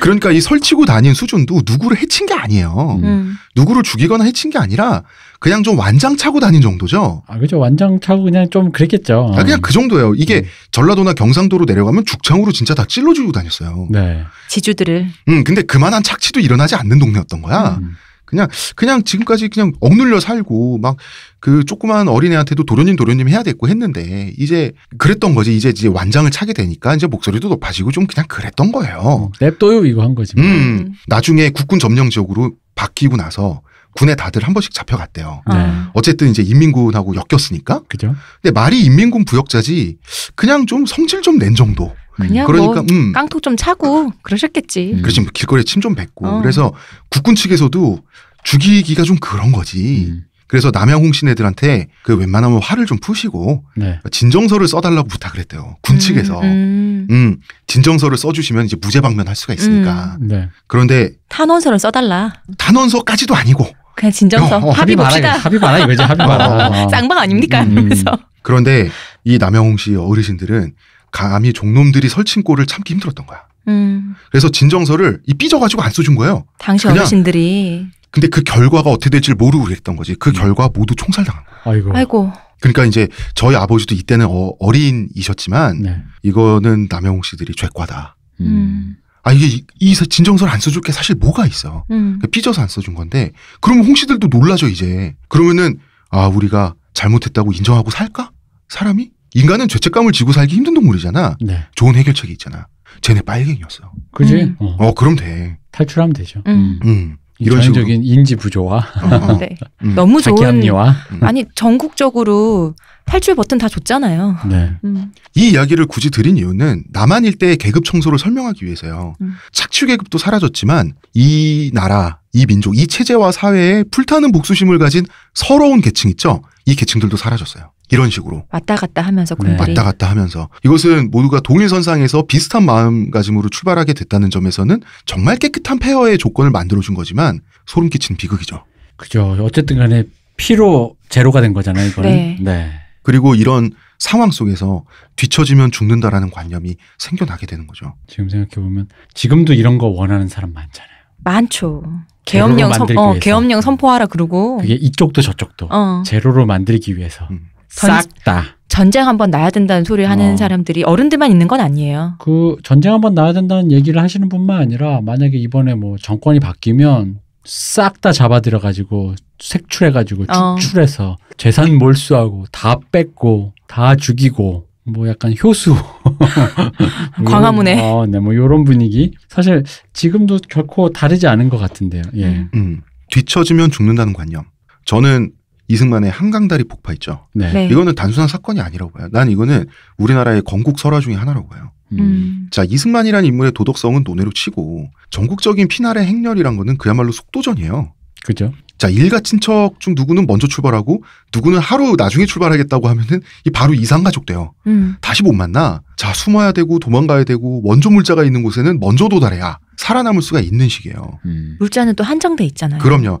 그러니까 이 설치고 다닌 수준도 누구를 해친 게 아니에요. 음. 누구를 죽이거나 해친 게 아니라 그냥 좀 완장 차고 다닌 정도죠. 아 그죠 완장 차고 그냥 좀 그랬겠죠. 아, 그냥 그 정도예요. 이게 네. 전라도나 경상도로 내려가면 죽창으로 진짜 다 찔러주고 다녔어요. 네. 지주들을. 응, 음, 근데 그만한 착취도 일어나지 않는 동네였던 거야. 음. 그냥 그냥 지금까지 그냥 억눌려 살고 막 그 조그만 어린애한테도 도련님 도련님 해야 됐고 했는데 이제 그랬던 거지 이제 이제 완장을 차게 되니까 이제 목소리도 높아지고 좀 그냥 그랬던 거예요. 음, 냅둬요 이거 한 거지. 뭐. 음 나중에 국군 점령 지역으로 바뀌고 나서 군에 다들 한 번씩 잡혀갔대요. 아. 네. 어쨌든 이제 인민군하고 엮였으니까. 그죠. 근데 말이 인민군 부역자지 그냥 좀 성질 좀 낸 정도. 음. 그냥 뭐 그러니까 뭐 음. 깡통 좀 차고 그러셨겠지. 음. 그렇지 뭐 길거리에 침 좀 뱉고 어. 그래서 국군 측에서도 죽이기가 좀 그런 거지. 음. 그래서 남양홍씨네들한테그 웬만하면 화를 좀 푸시고 네. 진정서를 써달라고 부탁을 했대요. 군 음, 측에서 음, 음. 음, 진정서를 써주시면 이제 무죄 방면할 수가 있으니까. 음. 네. 그런데 탄원서를 써달라. 탄원서까지도 아니고 그냥 진정서 어, 어, 합의 봅시다. 합의 봐라 이거죠. 합의 봐라. 어. 쌍방 아닙니까? 음, 음. 그래서 그런데 이 남영웅 씨 어르신들은 감히 종놈들이 설친꼴을 참기 힘들었던 거야. 음. 그래서 진정서를 이 삐져가지고 안 써준 거예요. 당시 어르신들이. 근데 그 결과가 어떻게 될지 모르고 그랬던 거지. 그 음. 결과 모두 총살당한 거야. 아이고. 아이고. 그러니까 이제 저희 아버지도 이때는 어, 린이셨지만 네. 이거는 남영웅 씨들이 죄과다. 음. 아 이게 이 진정서를 안 써줄 게 사실 뭐가 있어. 음. 그 삐져서 안 써준 건데 그러면 홍 씨들도 놀라죠 이제. 그러면은 아 우리가 잘못했다고 인정하고 살까? 사람이 인간은 죄책감을 지고 살기 힘든 동물이잖아. 네. 좋은 해결책이 있잖아. 쟤네 빨갱이였어. 그지? 음. 어. 어 그럼 돼. 탈출하면 되죠. 음. 음. 이런 전적인 인지 부조화 어, 어. 네. 음. 너무 좋은 합리화. 음. 아니 전국적으로 탈출 버튼 다 줬잖아요. 네. 음. 이 이야기를 굳이 드린 이유는 남한 일대의 계급 청소를 설명하기 위해서요. 음. 착취 계급도 사라졌지만 이 나라, 이 민족, 이 체제와 사회에 불타는 복수심을 가진 서러운 계층 있죠. 이 계층들도 사라졌어요. 이런 식으로 왔다 갔다 하면서 네, 군들이 네. 왔다 갔다 하면서 이것은 모두가 동일 선상에서 비슷한 마음가짐으로 출발하게 됐다는 점에서는 정말 깨끗한 페어의 조건을 만들어준 거지만 소름 끼친 비극이죠. 그죠. 어쨌든 간에 피로 제로가 된 거잖아요. 이거는. 네. 네. 그리고 이런 상황 속에서 뒤처지면 죽는다라는 관념이 생겨나게 되는 거죠. 지금 생각해 보면 지금도 이런 거 원하는 사람 많잖아요. 많죠. 계엄령 선, 어, 선포하라 그러고 그게 이쪽도 저쪽도 어. 제로로 만들기 위해서 음. 싹 다. 전쟁 한 번 나야 된다는 소리 하는 어. 사람들이 어른들만 있는 건 아니에요. 그 전쟁 한 번 나야 된다는 얘기를 하시는 분만 아니라 만약에 이번에 뭐 정권이 바뀌면 싹 다 잡아들여 가지고 색출해 가지고 어. 축출해서 어. 재산 몰수하고 다 뺏고 다 죽이고 뭐 약간 효수 뭐 광화문에 어, 네뭐 요런 분위기 사실 지금도 결코 다르지 않은 것 같은데요. 예. 음. 뒤처지면 죽는다는 관념. 저는 이승만의 한강다리 폭파 있죠. 네. 네. 이거는 단순한 사건이 아니라고 봐요. 난 이거는 우리나라의 건국 설화 중의 하나라고 봐요. 음. 음. 자 이승만이라는 인물의 도덕성은 논외로 치고 전국적인 피난의 행렬이란 거는 그야말로 속도전이에요. 그죠. 자 일가 친척 중 누구는 먼저 출발하고 누구는 하루 나중에 출발하겠다고 하면은 이 바로 이상 가족돼요. 음. 다시 못 만나. 자 숨어야 되고 도망가야 되고 원조 물자가 있는 곳에는 먼저 도달해야 살아남을 수가 있는 식이에요. 음. 물자는 또 한정돼 있잖아요. 그럼요.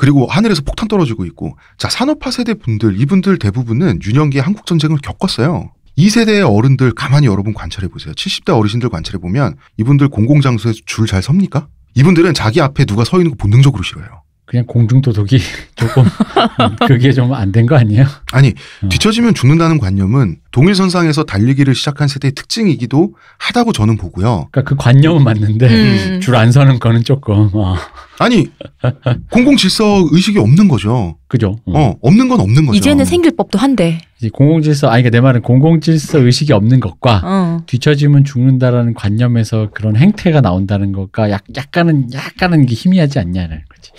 그리고 하늘에서 폭탄 떨어지고 있고 자 산업화 세대 분들 이분들 대부분은 유년기에 한국 전쟁을 겪었어요. 이 세대의 어른들 가만히 여러분 관찰해 보세요. 70대 어르신들 관찰해 보면 이분들 공공장소에 줄 잘 섭니까? 이분들은 자기 앞에 누가 서 있는 거 본능적으로 싫어요. 그냥 공중도덕이 조금 그게 좀 안 된 거 아니에요? 아니 어. 뒤처지면 죽는다는 관념은 동일선상에서 달리기를 시작한 세대의 특징이기도 하다고 저는 보고요. 그러니까 그 관념은 맞는데 음. 줄안 서는 거는 조금 어. 아니 공공 질서 의식이 없는 거죠. 그죠? 어. 어. 없는 건 없는 거죠. 이제는 생길 법도 한데. 공공 질서 아니 그내 그러니까 말은 공공 질서 의식이 없는 것과 어. 뒤처지면 죽는다라는 관념에서 그런 행태가 나온다는 것과 약, 약간은 약간은 이게 희미하지 않냐는 거지.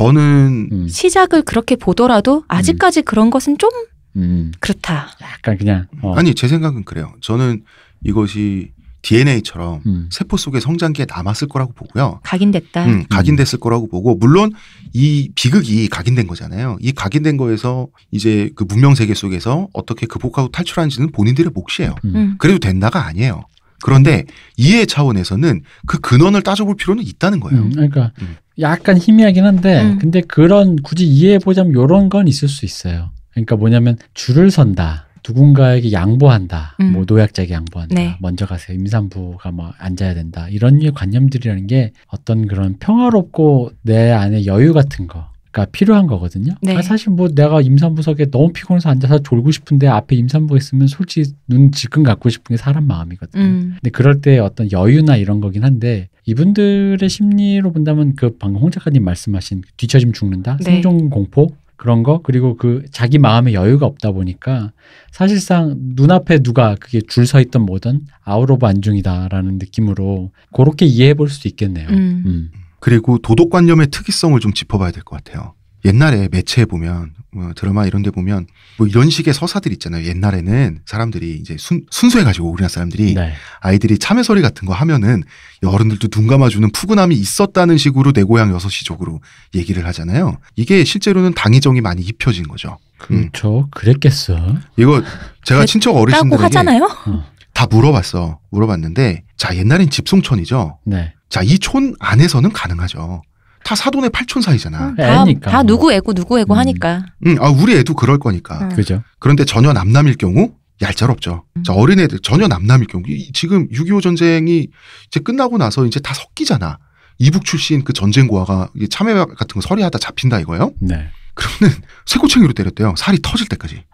저는 음. 시작을 그렇게 보더라도 아직까지 음. 그런 것은 좀 음. 그렇다. 약간 그냥 어. 아니 제 생각은 그래요. 저는 이것이 DNA처럼 음. 세포 속의 성장기에 남았을 거라고 보고요. 각인됐다. 음, 음. 각인됐을 거라고 보고 물론 이 비극이 각인된 거잖아요. 이 각인된 거에서 이제 그 문명 세계 속에서 어떻게 극복하고 그 탈출하는지는 본인들의 몫이에요. 그래도 된다가 아니에요. 그런데 이해 차원에서는 그 근원을 따져볼 필요는 있다는 거예요. 음, 그러니까 음. 약간 희미하긴 한데 음. 근데 그런 굳이 이해해 보자면 요런 건 있을 수 있어요. 그러니까 뭐냐면 줄을 선다. 누군가에게 양보한다. 음. 뭐 노약자에게 양보한다. 네. 먼저 가세요. 임산부가 뭐 앉아야 된다. 이런 유 관념들이라는 게 어떤 그런 평화롭고 내 안에 여유 같은 거가 그러니까 필요한 거거든요. 네. 아, 사실 뭐 내가 임산부석에 너무 피곤해서 앉아서 졸고 싶은데 앞에 임산부가 있으면 솔직히 눈 지끈 갖고 싶은 게 사람 마음이거든요. 음. 근데 그럴 때 어떤 여유나 이런 거긴 한데 이분들의 심리로 본다면 그 방금 홍 작가님 말씀하신 뒤처짐 죽는다, 네. 생존 공포 그런 거 그리고 그 자기 마음의 여유가 없다 보니까 사실상 눈앞에 누가 그게 줄 서 있던 뭐든 아우로브 안중이다라는 느낌으로 그렇게 이해해 볼 수도 있겠네요. 음. 음. 그리고 도덕관념의 특이성을 좀 짚어봐야 될 것 같아요. 옛날에 매체에 보면 뭐 드라마 이런 데 보면 뭐 이런 식의 서사들 있잖아요. 옛날에는 사람들이 이제 순, 순수해 가지고 우리나라 사람들이 네. 아이들이 참외소리 같은 거 하면은 어른들도 눈 감아주는 푸근함이 있었다는 식으로 내 고향 여섯 시쪽으로 얘기를 하잖아요. 이게 실제로는 당의정이 많이 입혀진 거죠. 그렇죠. 음. 그랬겠어. 이거 제가 친척 어르신들에게 하잖아요? 어. 다 물어봤어. 물어봤는데 자 옛날엔 집송촌이죠. 네. 자이 촌 안에서는 가능하죠. 다 사돈의 팔촌 사이잖아. 어, 다, 애니까. 다 뭐. 누구 애고 누구 애고 음. 하니까. 응, 음, 아, 우리 애도 그럴 거니까. 음. 그죠. 그런데 전혀 남남일 경우 얄짤없죠. 음. 자, 어린애들 전혀 남남일 경우 지금 6.25 전쟁이 이제 끝나고 나서 이제 다 섞이잖아. 이북 출신 그 전쟁고아가 참외 같은 거 서리하다 잡힌다 이거요 네. 그러면 쇠고챙이로 때렸대요. 살이 터질 때까지.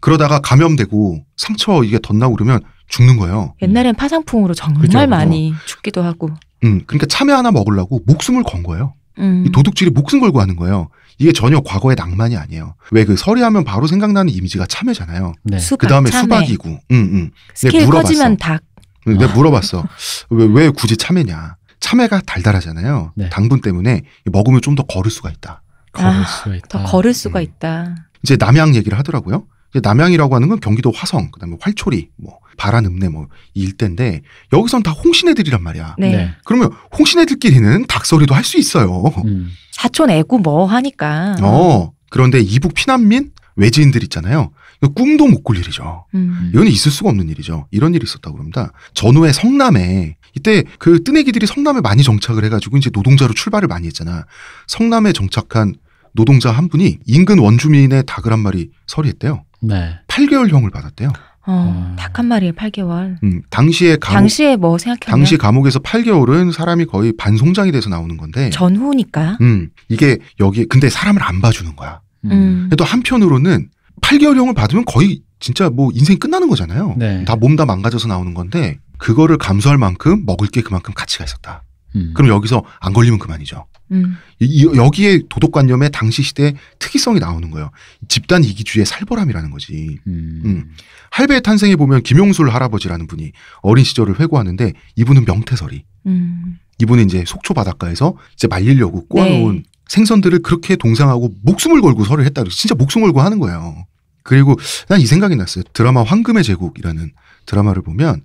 그러다가 감염되고 상처 이게 덧나고 그러면 죽는 거예요. 옛날엔 파상풍으로 정말 그죠, 많이 죽기도 하고. 음, 그러니까 참외 하나 먹으려고 목숨을 건 거예요. 음. 이 도둑질이 목숨 걸고 하는 거예요. 이게 전혀 과거의 낭만이 아니에요. 왜 그 서리하면 바로 생각나는 이미지가 참외잖아요. 네. 그 다음에 수박이고. 응, 응. 스킬 내 물어봤어. 지면 닭. 내가 네, 네, 물어봤어. 왜, 왜 굳이 참외냐? 참외가 달달하잖아요. 네. 당분 때문에 먹으면 좀 더 걸을 수가 있다. 걸을 아, 수가 있다. 더 걸을 수가 음. 있다. 이제 남양 얘기를 하더라고요. 남양이라고 하는 건 경기도 화성, 그다음에 활초리, 뭐 바란 읍내 뭐 일대인데 여기선 다 홍신애들이란 말이야. 네. 네. 그러면 홍신애들끼리는 닭소리도 할 수 있어요. 음. 사촌 애구 뭐 하니까. 어. 그런데 이북 피난민 외지인들 있잖아요. 꿈도 못 꿀 일이죠. 음. 음. 이건 있을 수가 없는 일이죠. 이런 일이 있었다고 합니다. 전후에 성남에 이때 그 뜨내기들이 성남에 많이 정착을 해가지고 이제 노동자로 출발을 많이 했잖아. 성남에 정착한 노동자 한 분이 인근 원주민의 닭을 한 마리 서리했대요. 네. 8개월형을 받았대요. 어, 아. 어. 닭 한 마리에 8개월. 음, 당시에 감옥, 당시에 뭐 생각해 당시 감옥에서 8개월은 사람이 거의 반송장이 돼서 나오는 건데. 전후니까. 음, 이게 여기 근데 사람을 안 봐주는 거야. 음. 또 한편으로는 8개월형을 받으면 거의 진짜 뭐 인생 끝나는 거잖아요. 네. 다몸 다 망가져서 나오는 건데 그거를 감수할 만큼 먹을 게 그만큼 가치가 있었다. 음. 그럼 여기서 안 걸리면 그만이죠. 음. 이, 여기에 도덕관념의 당시 시대 특이성이 나오는 거예요. 집단 이기주의의 살벌함이라는 거지. 음. 음. 할배의 탄생에 보면 김용술 할아버지라는 분이 어린 시절을 회고하는데 이분은 명태설이. 음. 이분은 이제 속초 바닷가에서 이제 말리려고 꼬아놓은 네. 생선들을 그렇게 동상하고 목숨을 걸고 설을 했다. 진짜 목숨 을 걸고 하는 거예요. 그리고 난 이 생각이 났어요. 드라마 황금의 제국이라는 드라마를 보면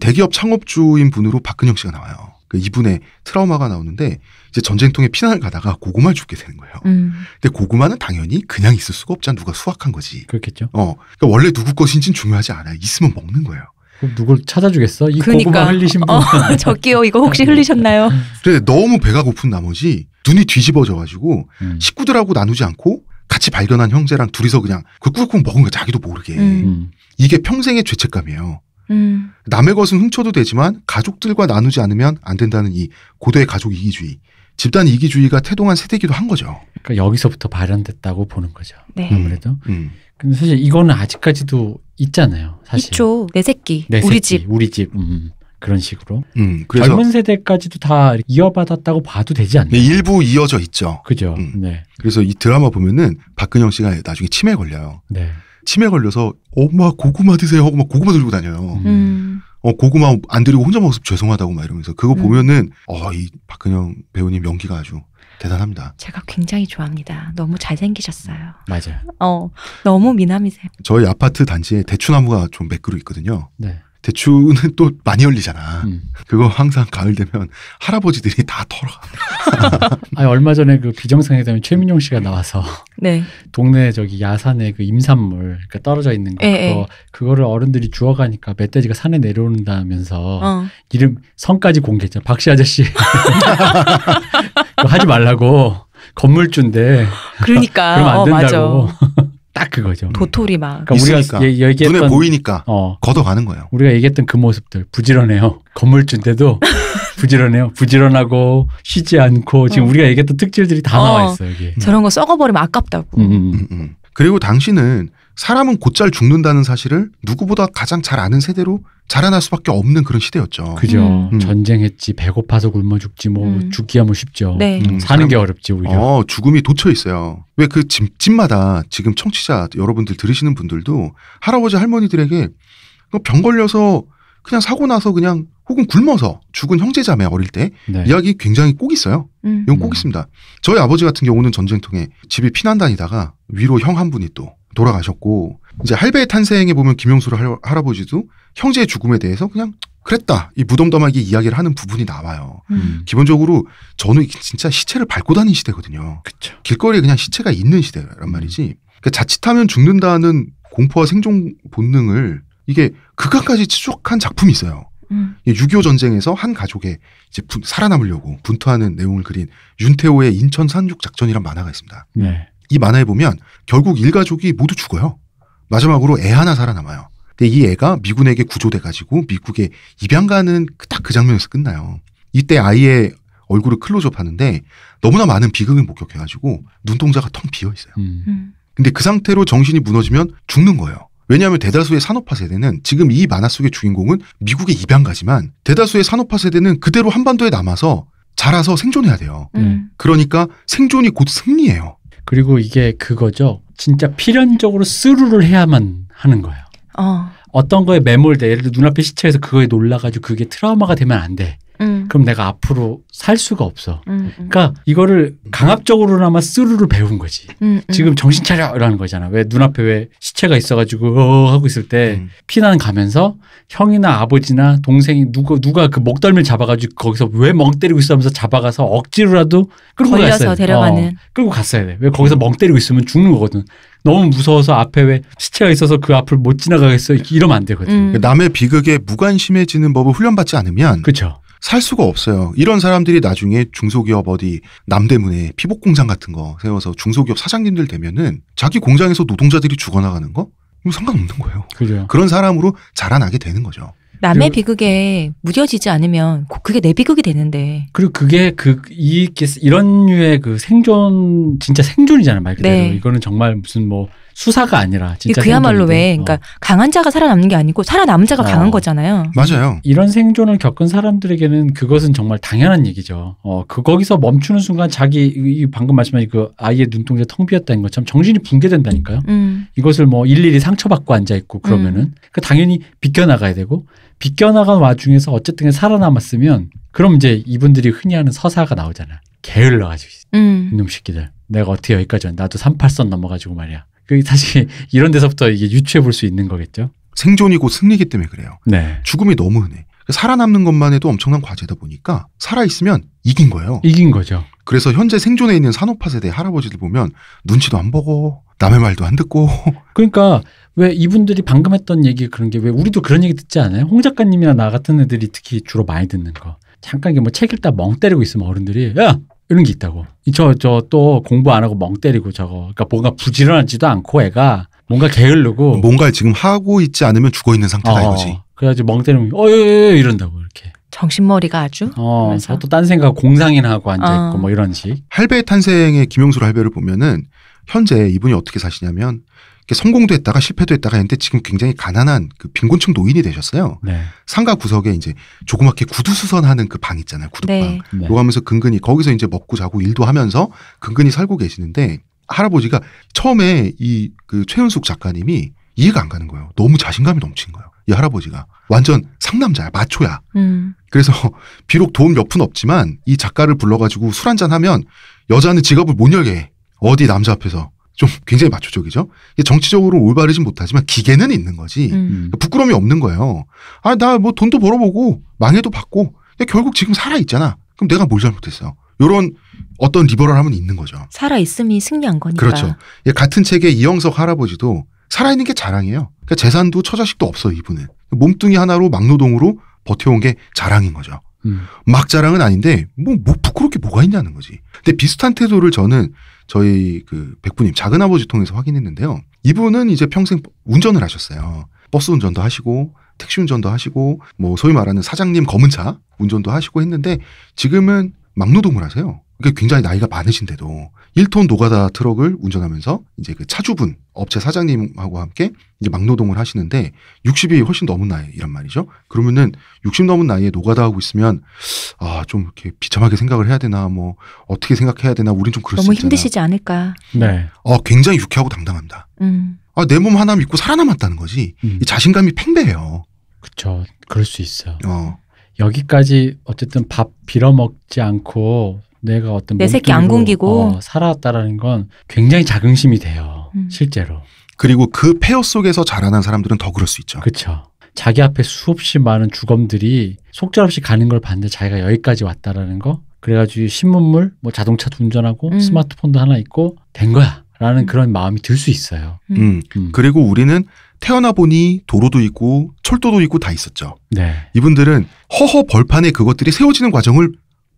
대기업 창업주인 분으로 박근영 씨가 나와요. 그 이분의 트라우마가 나오는데 이제 전쟁통에 피난을 가다가 고구마를 줍게 되는 거예요. 음. 근데 고구마는 당연히 그냥 있을 수가 없잖아. 누가 수확한 거지. 그렇겠죠. 어, 그러니까 원래 누구 것인지는 중요하지 않아요. 있으면 먹는 거예요. 그럼 누굴 찾아주겠어? 이 그러니까. 고구마 흘리신 어, 분. 어, 저기요, 이거 혹시 네. 흘리셨나요? 근데 너무 배가 고픈 나머지 눈이 뒤집어져가지고 음. 식구들하고 나누지 않고 같이 발견한 형제랑 둘이서 그냥 그 꿀꿀 먹은 거 자기도 모르게. 음. 이게 평생의 죄책감이에요. 음. 남의 것은 훔쳐도 되지만 가족들과 나누지 않으면 안 된다는 이고대 가족 이기주의, 집단 이기주의가 태동한 세대기도 한 거죠. 그러니까 여기서부터 발현됐다고 보는 거죠. 네. 아무래도. 음. 음. 근데 사실 이거는 아직까지도 있잖아요. 사실. 있죠. 내 새끼, 내 우리 새끼, 집, 우리 집. 음. 그런 식으로 음, 그래서 젊은 세대까지도 다 이어받았다고 봐도 되지 않나요? 네, 일부 이어져 있죠. 그죠. 음. 네. 그래서 이 드라마 보면은 박근영 씨가 나중에 치매 걸려요. 네. 치매 걸려서 엄마 어, 고구마 드세요 하고 막 고구마 들고 다녀요. 음. 어 고구마 안 드리고 혼자 먹어서 죄송하다고 막 이러면서 그거 음. 보면은 어이 박근영 배우님 연기가 아주 대단합니다. 제가 굉장히 좋아합니다. 너무 잘생기셨어요. 맞아요. 어 너무 미남이세요. 저희 아파트 단지에 대추나무가 좀 매끄러 있거든요. 네. 대추는 또 많이 열리잖아. 음. 그거 항상 가을 되면 할아버지들이 다 털어. 아니, 얼마 전에 그 비정상회담에 최민용 씨가 나와서 네. 동네 저기 야산에 그 임산물 그러니까 떨어져 있는 거 예, 예. 그거 그거를 어른들이 주워가니까 멧돼지가 산에 내려온다면서 어. 이름 성까지 공개했잖아. 박씨 아저씨. 하지 말라고 건물주인데. 그러니까. 그럼 안 어, 된다고. 어, 딱 그거죠. 도토리 막. 그러니까 있으니까. 우리가 얘기했던 눈에 보이니까 어. 걷어가는 거예요. 우리가 얘기했던 그 모습들 부지런해요. 건물주인데도 부지런해요. 부지런하고 쉬지 않고 지금 어. 우리가 얘기했던 특질들이 다 어. 나와 있어요. 여기. 저런 거 썩어버리면 아깝다고. 음, 음, 음. 음, 음. 그리고 당신은 사람은 곧잘 죽는다는 사실을 누구보다 가장 잘 아는 세대로 자라날 수밖에 없는 그런 시대였죠. 그죠. 음. 음. 전쟁했지, 배고파서 굶어 죽지, 뭐 음. 죽기야 뭐 쉽죠. 네. 음, 음 사는 게 어렵지 오히려. 어, 죽음이 도처 있어요. 왜 그 집집마다 지금 청취자 여러분들 들으시는 분들도 할아버지 할머니들에게 병 걸려서 그냥 사고 나서 그냥 혹은 굶어서 죽은 형제자매 어릴 때 네. 이야기 굉장히 꼭 있어요. 음. 이건 꼭 네. 있습니다. 저희 아버지 같은 경우는 전쟁통해 집이 피난다니다가 위로 형 한 분이 또 돌아가셨고 이제 할배의 탄생에 보면 김용수 를 할아버지도 형제의 죽음에 대해서 그냥 그랬다 이 무덤덤하게 이야기를 하는 부분이 나와요. 음. 기본적으로 저는 진짜 시체를 밟고 다니는 시대거든요. 그쵸. 길거리에 그냥 시체가 있는 시대란 음. 말이지. 그러니까 자칫하면 죽는다는 공포와 생존 본능을 이게 극한까지 추적한 작품이 있어요. 음. 6.25 전쟁에서 한 가족의 이제 분, 살아남으려고 분투하는 내용을 그린 윤태호의 인천 산륙 작전이란 만화가 있습니다. 네. 이 만화에 보면 결국 일가족이 모두 죽어요. 마지막으로 애 하나 살아남아요. 근데 이 애가 미군에게 구조돼가지고 미국에 입양가는 딱그 그 장면에서 끝나요. 이때 아이의 얼굴을 클로즈업 하는데 너무나 많은 비극을 목격해가지고 눈동자가 텅 비어 있어요. 음. 음. 근데 그 상태로 정신이 무너지면 죽는 거예요. 왜냐하면 대다수의 산업화 세대는 지금 이 만화 속의 주인공은 미국의 입양가지만 대다수의 산업화 세대는 그대로 한반도에 남아서 자라서 생존해야 돼요. 음. 네. 그러니까 생존이 곧 승리예요. 그리고 이게 그거죠. 진짜 필연적으로 스루를 해야만 하는 거예요. 어. 어떤 거에 매몰돼. 예를 들어 눈앞에 시체에서 그거에 놀라가지고 그게 트라우마가 되면 안 돼. 음. 그럼 내가 앞으로 살 수가 없어. 음, 음. 그러니까 이거를 강압적으로나마 스루를 배운 거지. 음, 음. 지금 정신 차려라는 거잖아. 왜 눈앞에 왜 시체가 있어가지고 어 하고 있을 때 피난 가면서 형이나 아버지나 동생이 누가 누가 그 목덜미를 잡아가지고 거기서 왜 멍 때리고 있어면서 잡아가서 억지로라도 끌고 갔어야 돼. 어, 끌고 갔어야 돼. 왜 거기서 멍 때리고 있으면 죽는 거거든. 너무 무서워서 앞에 왜 시체가 있어서 그 앞을 못 지나가겠어 이러면 안 되거든. 음. 남의 비극에 무관심해지는 법을 훈련받지 않으면 그렇죠. 살 수가 없어요. 이런 사람들이 나중에 중소기업 어디 남대문에 피복 공장 같은 거 세워서 중소기업 사장님들 되면은 자기 공장에서 노동자들이 죽어나가는 거 상관없는 거예요. 그죠. 그런 사람으로 자라나게 되는 거죠. 남의 그 비극에 무뎌지지 않으면 그게 내 비극이 되는데. 그리고 그게 그이 이런 류의 그 생존 진짜 생존이잖아요 말 그대로. 네. 이거는 정말 무슨 뭐 수사가 아니라 진짜 그야말로 왜 그러니까 어. 강한 자가 살아남는 게 아니고 살아남은 자가 어. 강한 거잖아요. 맞아요. 이런 생존을 겪은 사람들에게는 그것은 정말 당연한 얘기죠. 어, 그 거기서 멈추는 순간 자기 방금 말씀하신 그 아이의 눈동자 텅 비었다는 것처럼 정신이 붕괴된다니까요. 음. 음. 이것을 뭐 일일이 상처받고 앉아 있고 그러면은 음. 그러니까 당연히 비껴나가야 되고 비껴나간 와중에서 어쨌든 살아남았으면 그럼 이제 이분들이 흔히 하는 서사가 나오잖아. 게을러가지고 음. 이놈 새끼들. 내가 어떻게 여기까지 왔 나도 38선 넘어가지고 말이야. 그 사실 이런 데서부터 이게 유추해 볼 수 있는 거겠죠. 생존이고 승리기 때문에 그래요. 네. 죽음이 너무 흔해. 살아남는 것만 해도 엄청난 과제다 보니까 살아있으면 이긴 거예요. 이긴 거죠. 그래서 현재 생존해 있는 산업화 세대 할아버지들 보면 눈치도 안 보고 남의 말도 안 듣고. 그러니까 왜 이분들이 방금 했던 얘기 그런 게 왜 우리도 그런 얘기 듣지 않아요? 홍 작가님이나 나 같은 애들이 특히 주로 많이 듣는 거. 잠깐 이게 뭐 책 읽다 멍 때리고 있으면 어른들이 야 이런 게 있다고. 저저 또 공부 안 하고 멍 때리고 저거. 그러니까 뭔가 부지런하지도 않고 애가 뭔가 게을르고 뭔가 지금 하고 있지 않으면 죽어 있는 상태다 어, 이거지. 그래가지고 멍 때리면 어예 이런다고 이렇게. 정신머리가 아주. 어. 또딴 생각 공상인하고 앉아 있고 어. 뭐 이런 식. 할배 탄생의 김용수 할배를 보면은 현재 이분이 어떻게 사시냐면 성공도 했다가 실패도 했다가 했는데 지금 굉장히 가난한 그 빈곤층 노인이 되셨어요. 네. 상가 구석에 이제 조그맣게 구두 수선하는 그 방 있잖아요. 구두방. 네. 요거 네. 하면서 근근히 거기서 이제 먹고 자고 일도 하면서 근근히 살고 계시는데 할아버지가 처음에 이 그 최은숙 작가님이 이해가 안 가는 거예요. 너무 자신감이 넘친 거예요. 이 할아버지가 완전 상남자야, 마초야. 음. 그래서 비록 도움 몇 푼 없지만 이 작가를 불러가지고 술 한잔 하면 여자는 지갑을 못 열게 해. 어디 남자 앞에서 좀 굉장히 맞춰적이죠 정치적으로 올바르진 못하지만 기계는 있는 거지. 음. 그러니까 부끄러움이 없는 거예요. 아, 나 뭐 돈도 벌어보고 망해도 받고 결국 지금 살아있잖아. 그럼 내가 뭘 잘못했어. 요런 어떤 리버럴함은 있는 거죠. 살아있음이 승리한 거니까. 그렇죠. 예, 같은 책의 이영석 할아버지도 살아있는 게 자랑이에요. 그러니까 재산도 처자식도 없어 이분은. 몸뚱이 하나로 막노동으로 버텨온 게 자랑인 거죠. 음. 막 자랑은 아닌데 뭐, 뭐 부끄럽게 뭐가 있냐는 거지. 근데 비슷한 태도를 저는 저희 그 백부님 작은아버지 통해서 확인했는데요. 이분은 이제 평생 운전을 하셨어요. 버스 운전도 하시고 택시 운전도 하시고 뭐 소위 말하는 사장님 검은 차 운전도 하시고 했는데 지금은 막노동을 하세요. 굉장히 나이가 많으신데도 1톤 노가다 트럭을 운전하면서 이제 그 차주분 업체 사장님하고 함께 이제 막노동을 하시는데 60이 훨씬 넘은 나이란 말이죠. 그러면은 60 넘은 나이에 노가다 하고 있으면 아좀 이렇게 비참하게 생각을 해야 되나 뭐 어떻게 생각해야 되나 우린 좀 그럴 수 있잖아. 힘드시지 않을까. 네. 어 굉장히 유쾌하고 당당합니다. 음. 아, 내 몸 하나 믿고 살아남았다는 거지. 음. 이 자신감이 팽배해요. 그렇죠. 그럴 수 있어요. 어. 여기까지 어쨌든 밥 빌어먹지 않고 내가 어떤 내 새끼 안 굶기고 어, 살아왔다라는 건 굉장히 자긍심이 돼요. 음. 실제로. 그리고 그 폐허 속에서 자라난 사람들은 더 그럴 수 있죠. 그렇죠. 자기 앞에 수없이 많은 주검들이 속절없이 가는 걸 봤는데 자기가 여기까지 왔다라는 거. 그래가지고 신문물, 뭐 자동차도 운전하고 음. 스마트폰도 하나 있고 된 거야라는 음. 그런 마음이 들 수 있어요. 음. 음. 음. 그리고 우리는 태어나 보니 도로도 있고 철도도 있고 다 있었죠. 네. 이분들은 허허 벌판에 그것들이 세워지는 과정을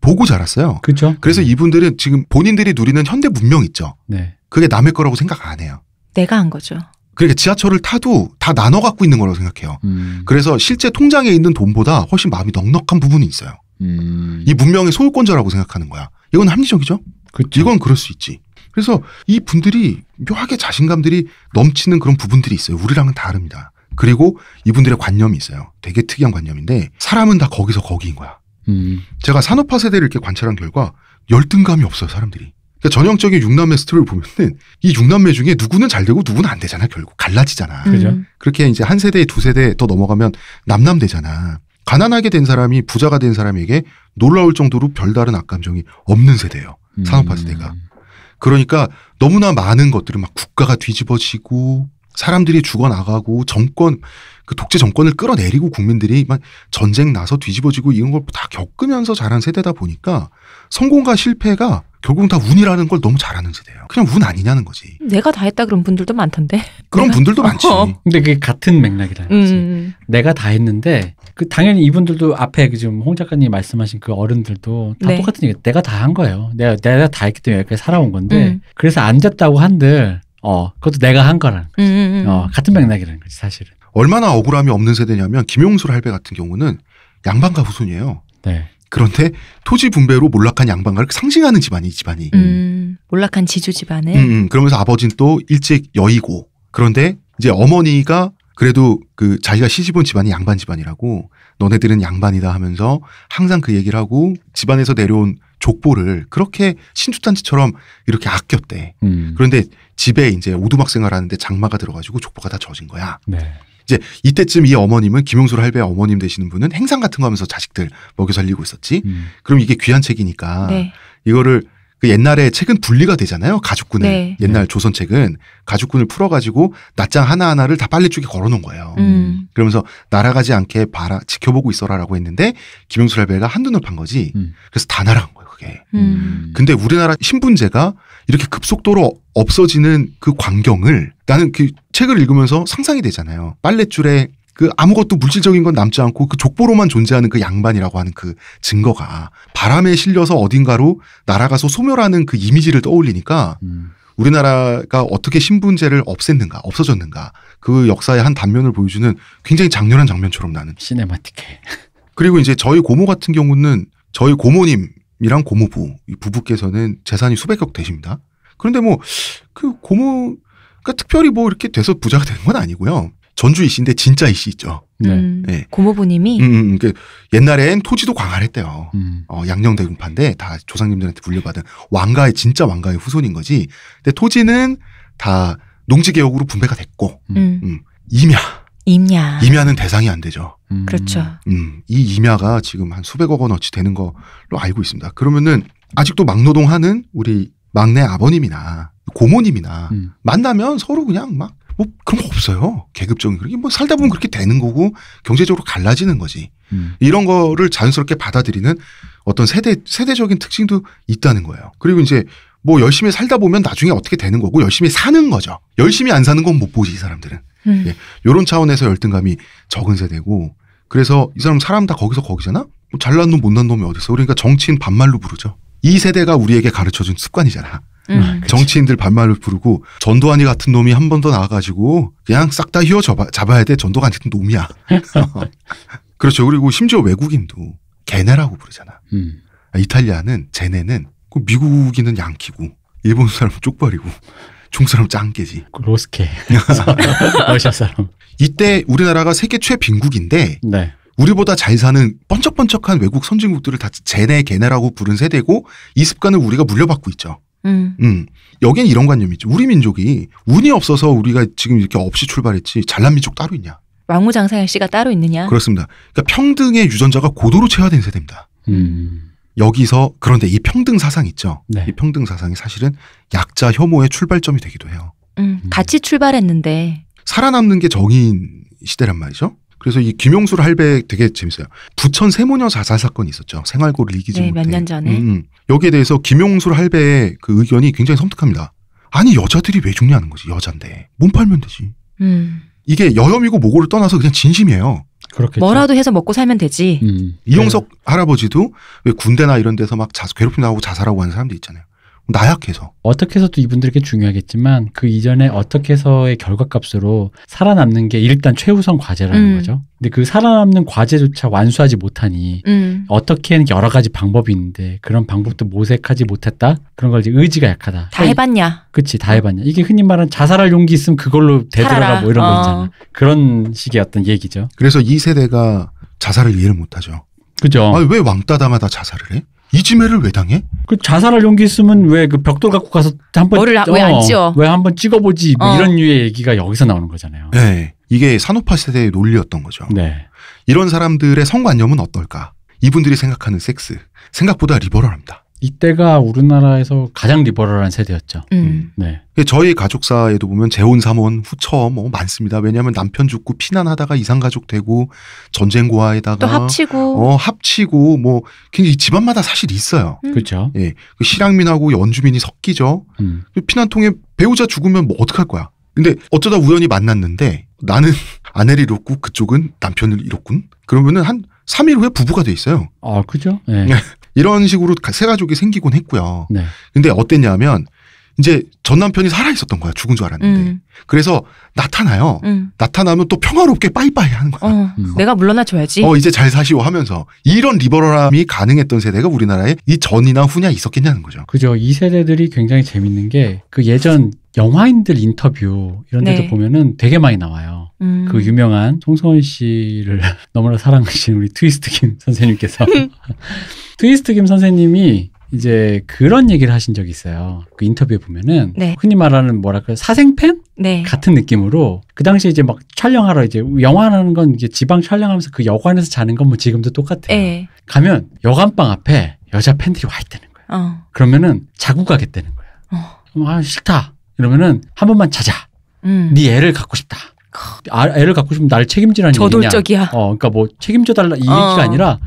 보고 자랐어요. 그렇죠. 그래서 음. 이분들은 지금 본인들이 누리는 현대 문명 있죠. 네. 그게 남의 거라고 생각 안 해요. 내가 한 거죠. 그러니까 지하철을 타도 다 나눠 갖고 있는 거라고 생각해요. 음. 그래서 실제 통장에 있는 돈보다 훨씬 마음이 넉넉한 부분이 있어요. 음. 이 문명의 소유권자라고 생각하는 거야. 이건 합리적이죠. 그쵸. 이건 그럴 수 있지. 그래서 이 분들이 묘하게 자신감들이 넘치는 그런 부분들이 있어요. 우리랑은 다릅니다. 그리고 이분들의 관념이 있어요. 되게 특이한 관념인데 사람은 다 거기서 거기인 거야. 음. 제가 산업화 세대를 이렇게 관찰한 결과 열등감이 없어요 사람들이. 그러니까 전형적인 육남매 스토리를 보면은 이 육남매 중에 누구는 잘 되고 누구는 안 되잖아 결국 갈라지잖아. 음. 그죠? 그렇게 이제 한 세대 두 세대 더 넘어가면 남남 되잖아. 가난하게 된 사람이 부자가 된 사람에게 놀라울 정도로 별다른 악감정이 없는 세대예요. 산업화 음. 세대가. 그러니까 너무나 많은 것들을 막 국가가 뒤집어지고 사람들이 죽어나가고 정권 그 독재 정권을 끌어내리고 국민들이 막 전쟁 나서 뒤집어지고 이런 걸 다 겪으면서 자란 세대다 보니까 성공과 실패가 결국은 다 운이라는 걸 너무 잘하는 세대예요. 그냥 운 아니냐는 거지. 내가 다 했다 그런 분들도 많던데. 그런 분들도 어. 많지. 어. 근데 그게 같은 맥락이라는 거지. 음, 음, 음. 내가 다 했는데 그 당연히 이분들도 앞에 그 지금 홍작가님 말씀하신 그 어른들도 다 네. 똑같은 얘기. 내가 다 한 거예요. 내가 내가 다 했기 때문에 여기까지 살아온 건데. 음. 그래서 앉았다고 한들 어, 그것도 내가 한 거라는 음, 음, 음, 어, 같은 맥락이라는 거지, 사실은. 얼마나 억울함이 없는 세대냐면 김용수 할배 같은 경우는 양반가 후손이에요. 네. 그런데 토지 분배로 몰락한 양반가를 상징하는 집안이 이 집안이. 음, 몰락한 지주 집안에. 음, 음, 그러면서 아버지는 또 일찍 여의고 그런데 이제 어머니가 그래도 그 자기가 시집온 집안이 양반 집안이라고 너네들은 양반이다 하면서 항상 그 얘기를 하고 집안에서 내려온 족보를 그렇게 신주단지처럼 이렇게 아꼈대. 음. 그런데 집에 이제 오두막 생활하는데 장마가 들어가지고 족보가 다 젖은 거야. 네. 이제 이때쯤 이 어머님은 김용술 할배 어머님 되시는 분은 행상 같은 거 하면서 자식들 먹여 살리고 있었지. 음. 그럼 이게 귀한 책이니까 네. 이거를 그 옛날에 책은 분리가 되잖아요. 가죽군에 네. 옛날 조선 책은 가죽군을 풀어가지고 낮장 하나 하나를 다 빨래쪽에 걸어놓은 거예요. 음. 그러면서 날아가지 않게 봐라 지켜보고 있어라라고 했는데 김용수 할배가 한눈을 판 거지. 음. 그래서 다 날아간 거예요. 그게. 음. 근데 우리나라 신분제가 이렇게 급속도로 없어지는 그 광경을 나는 그 책을 읽으면서 상상이 되잖아요. 빨랫줄에 그 아무것도 물질적인 건 남지 않고 그 족보로만 존재하는 그 양반이라고 하는 그 증거가 바람에 실려서 어딘가로 날아가서 소멸하는 그 이미지를 떠올리니까 음. 우리나라가 어떻게 신분제를 없앴는가, 없어졌는가, 그 역사의 한 단면을 보여주는 굉장히 장렬한 장면처럼 나는. 시네마틱해. 그리고 이제 저희 고모 같은 경우는 저희 고모님 이랑 고모부 부부께서는 재산이 수백억 되십니다. 그런데 뭐 그 고모 가 그러니까 특별히 뭐 이렇게 돼서 부자가 되는 건 아니고요. 전주이신데 진짜 이씨 있죠. 네. 음. 네. 고모부님이 음, 음, 음. 그니까 옛날엔 토지도 광활했대요. 음. 어, 양녕대군파인데 다 조상님들한테 물려받은 왕가의 진짜 왕가의 후손인 거지. 근데 토지는 다 농지개혁으로 분배가 됐고 음. 임야 임야 임야는 대상이 안 되죠. 음. 그렇죠. 음, 이 임야가 지금 한 수백억 원어치 되는 걸로 알고 있습니다. 그러면은 아직도 막노동하는 우리 막내 아버님이나 고모님이나 음. 만나면 서로 그냥 막 뭐 그런 거 없어요. 계급적인 그렇게 뭐 살다 보면 그렇게 되는 거고 경제적으로 갈라지는 거지. 음. 이런 거를 자연스럽게 받아들이는 어떤 세대 세대적인 특징도 있다는 거예요. 그리고 이제 뭐 열심히 살다 보면 나중에 어떻게 되는 거고 열심히 사는 거죠. 열심히 안 사는 건 못 보지 이 사람들은. 음. 예, 이런 차원에서 열등감이 적은 세대고 그래서 이 사람 사람 다 거기서 거기잖아. 뭐 잘난 놈 못난 놈이 어딨어. 그러니까 정치인 반말로 부르죠. 이 세대가 우리에게 가르쳐준 습관이잖아. 음, 음 정치인들 반말로 부르고 전두환이 같은 놈이 한 번 더 나와가지고 그냥 싹 다 휘어 잡아, 잡아야 돼. 전두환 같은 놈이야. 그렇죠. 그리고 심지어 외국인도 걔네라고 부르잖아. 음. 아, 이탈리아는 쟤네는 그 미국인은 양키고 일본 사람은 쪽벌이고 총사람짱 깨지. 로스케. 러시아 사람. 이때 우리나라가 세계 최빈국인데 네. 우리보다 잘 사는 번쩍번쩍한 외국 선진국들을 다 제네 개네라고 부른 세대고 이 습관을 우리가 물려받고 있죠. 음. 음. 여긴 이런 관념이 있죠. 우리 민족이 운이 없어서 우리가 지금 이렇게 없이 출발했지 잘난 민족 따로 있냐. 왕무장사의 씨가 따로 있느냐. 그렇습니다. 그러니까 평등의 유전자가 고도로 체화된 세대입니다. 음. 여기서 그런데 이 평등 사상 있죠. 네. 이 평등 사상이 사실은 약자 혐오의 출발점이 되기도 해요. 음, 음. 같이 출발했는데 살아남는 게 정의인 시대란 말이죠. 그래서 이 김용술 할배 되게 재밌어요. 부천 세모녀 자살 사건이 있었죠. 생활고를 이기지 네, 못해. 몇 년 전에. 음, 음, 여기에 대해서 김용술 할배의 그 의견이 굉장히 섬뜩합니다. 아니 여자들이 왜 죽냐는 거지. 여잔데 몸 팔면 되지. 음. 이게 여혐이고 모고를 떠나서 그냥 진심이에요. 그렇겠죠. 뭐라도 해서 먹고 살면 되지. 음. 이용석 네. 할아버지도 왜 군대나 이런 데서 막 자, 괴롭힘 나오고 자살하고 하는 사람들 있잖아요. 나약해서. 어떻게 해서도 이분들에게 중요하겠지만 그 이전에 어떻게 해서의 결과값으로 살아남는 게 일단 최우선 과제라는 음. 거죠. 근데 그 살아남는 과제조차 완수하지 못하니 음. 어떻게 하는 여러 가지 방법이 있는데 그런 방법도 모색하지 못했다? 그런 걸 이제 의지가 약하다. 다 해봤냐? 그치, 다 해봤냐. 이게 흔히 말하는 자살할 용기 있으면 그걸로 되돌아가 뭐 이런 어. 거 있잖아. 그런 식의 어떤 얘기죠. 그래서 이 세대가 자살을 이해를 못하죠. 그죠. 아왜 왕따다마다 자살을 해? 이지매를 왜 당해? 그 자살할 용기 있으면 왜 그 벽돌 갖고 가서 한번 뭐를 왜안 찍어? 왜 어, 한번 찍어보지? 뭐 어. 이런 류의 얘기가 여기서 나오는 거잖아요. 네, 이게 산업화 시대의 논리였던 거죠. 네. 이런 사람들의 성관념은 어떨까? 이분들이 생각하는 섹스 생각보다 리버럴합니다. 이때가 우리나라에서 가장 리버럴한 세대였죠. 음. 음. 네. 그 저희 가족사에도 보면 재혼 삼혼 후처 뭐 많습니다. 왜냐하면 남편 죽고 피난하다가 이상 가족 되고 전쟁 고아에다가 또 합치고 어 합치고 뭐 굉장히 집안마다 사실 있어요. 음. 그렇죠. 예, 그 실향민하고 연주민이 섞이죠. 음. 그 피난통에 배우자 죽으면 뭐 어떡할 거야? 근데 어쩌다 우연히 만났는데 나는 아내를 잃었고 그쪽은 남편을 잃었군. 그러면은 한 3일 후에 부부가 돼 있어요. 아, 그죠? 네. 이런 식으로 새 가족이 생기곤 했고요. 네. 근데 어땠냐면 이제 전 남편이 살아 있었던 거야 죽은 줄 알았는데 음. 그래서 나타나요 음. 나타나면 또 평화롭게 빠이빠이 하는 거야 어, 음. 내가 물러나줘야지 어 이제 잘 사시오 하면서 이런 리버럴함이 가능했던 세대가 우리나라에 이 전이나 후냐 있었겠냐는 거죠 그죠 이 세대들이 굉장히 재밌는 게 그 예전 영화인들 인터뷰 이런 데도 네. 보면은 되게 많이 나와요 음. 그 유명한 송소원 씨를 너무나 사랑하시는 우리 트위스트 김 선생님께서 트위스트 김 선생님이 이제 그런 얘기를 하신 적이 있어요. 그 인터뷰에 보면은 네. 흔히 말하는 뭐랄까 사생팬 네. 같은 느낌으로 그 당시에 이제 막 촬영하러 이제 영화라는 건 이게 지방 촬영하면서 그 여관에서 자는 건 뭐 지금도 똑같아요. 에. 네. 가면 여관방 앞에 여자 팬들이 와 있다는 거예요. 어. 그러면은 자고 가겠다는 거예요. 어. 아 싫다 이러면은 한 번만 자자. 음. 네 애를 갖고 싶다. 아, 애를 갖고 싶으면 나를 책임지라는 저돌적이야. 어, 그러니까 뭐 책임져 달라 이 얘기가 어. 아니라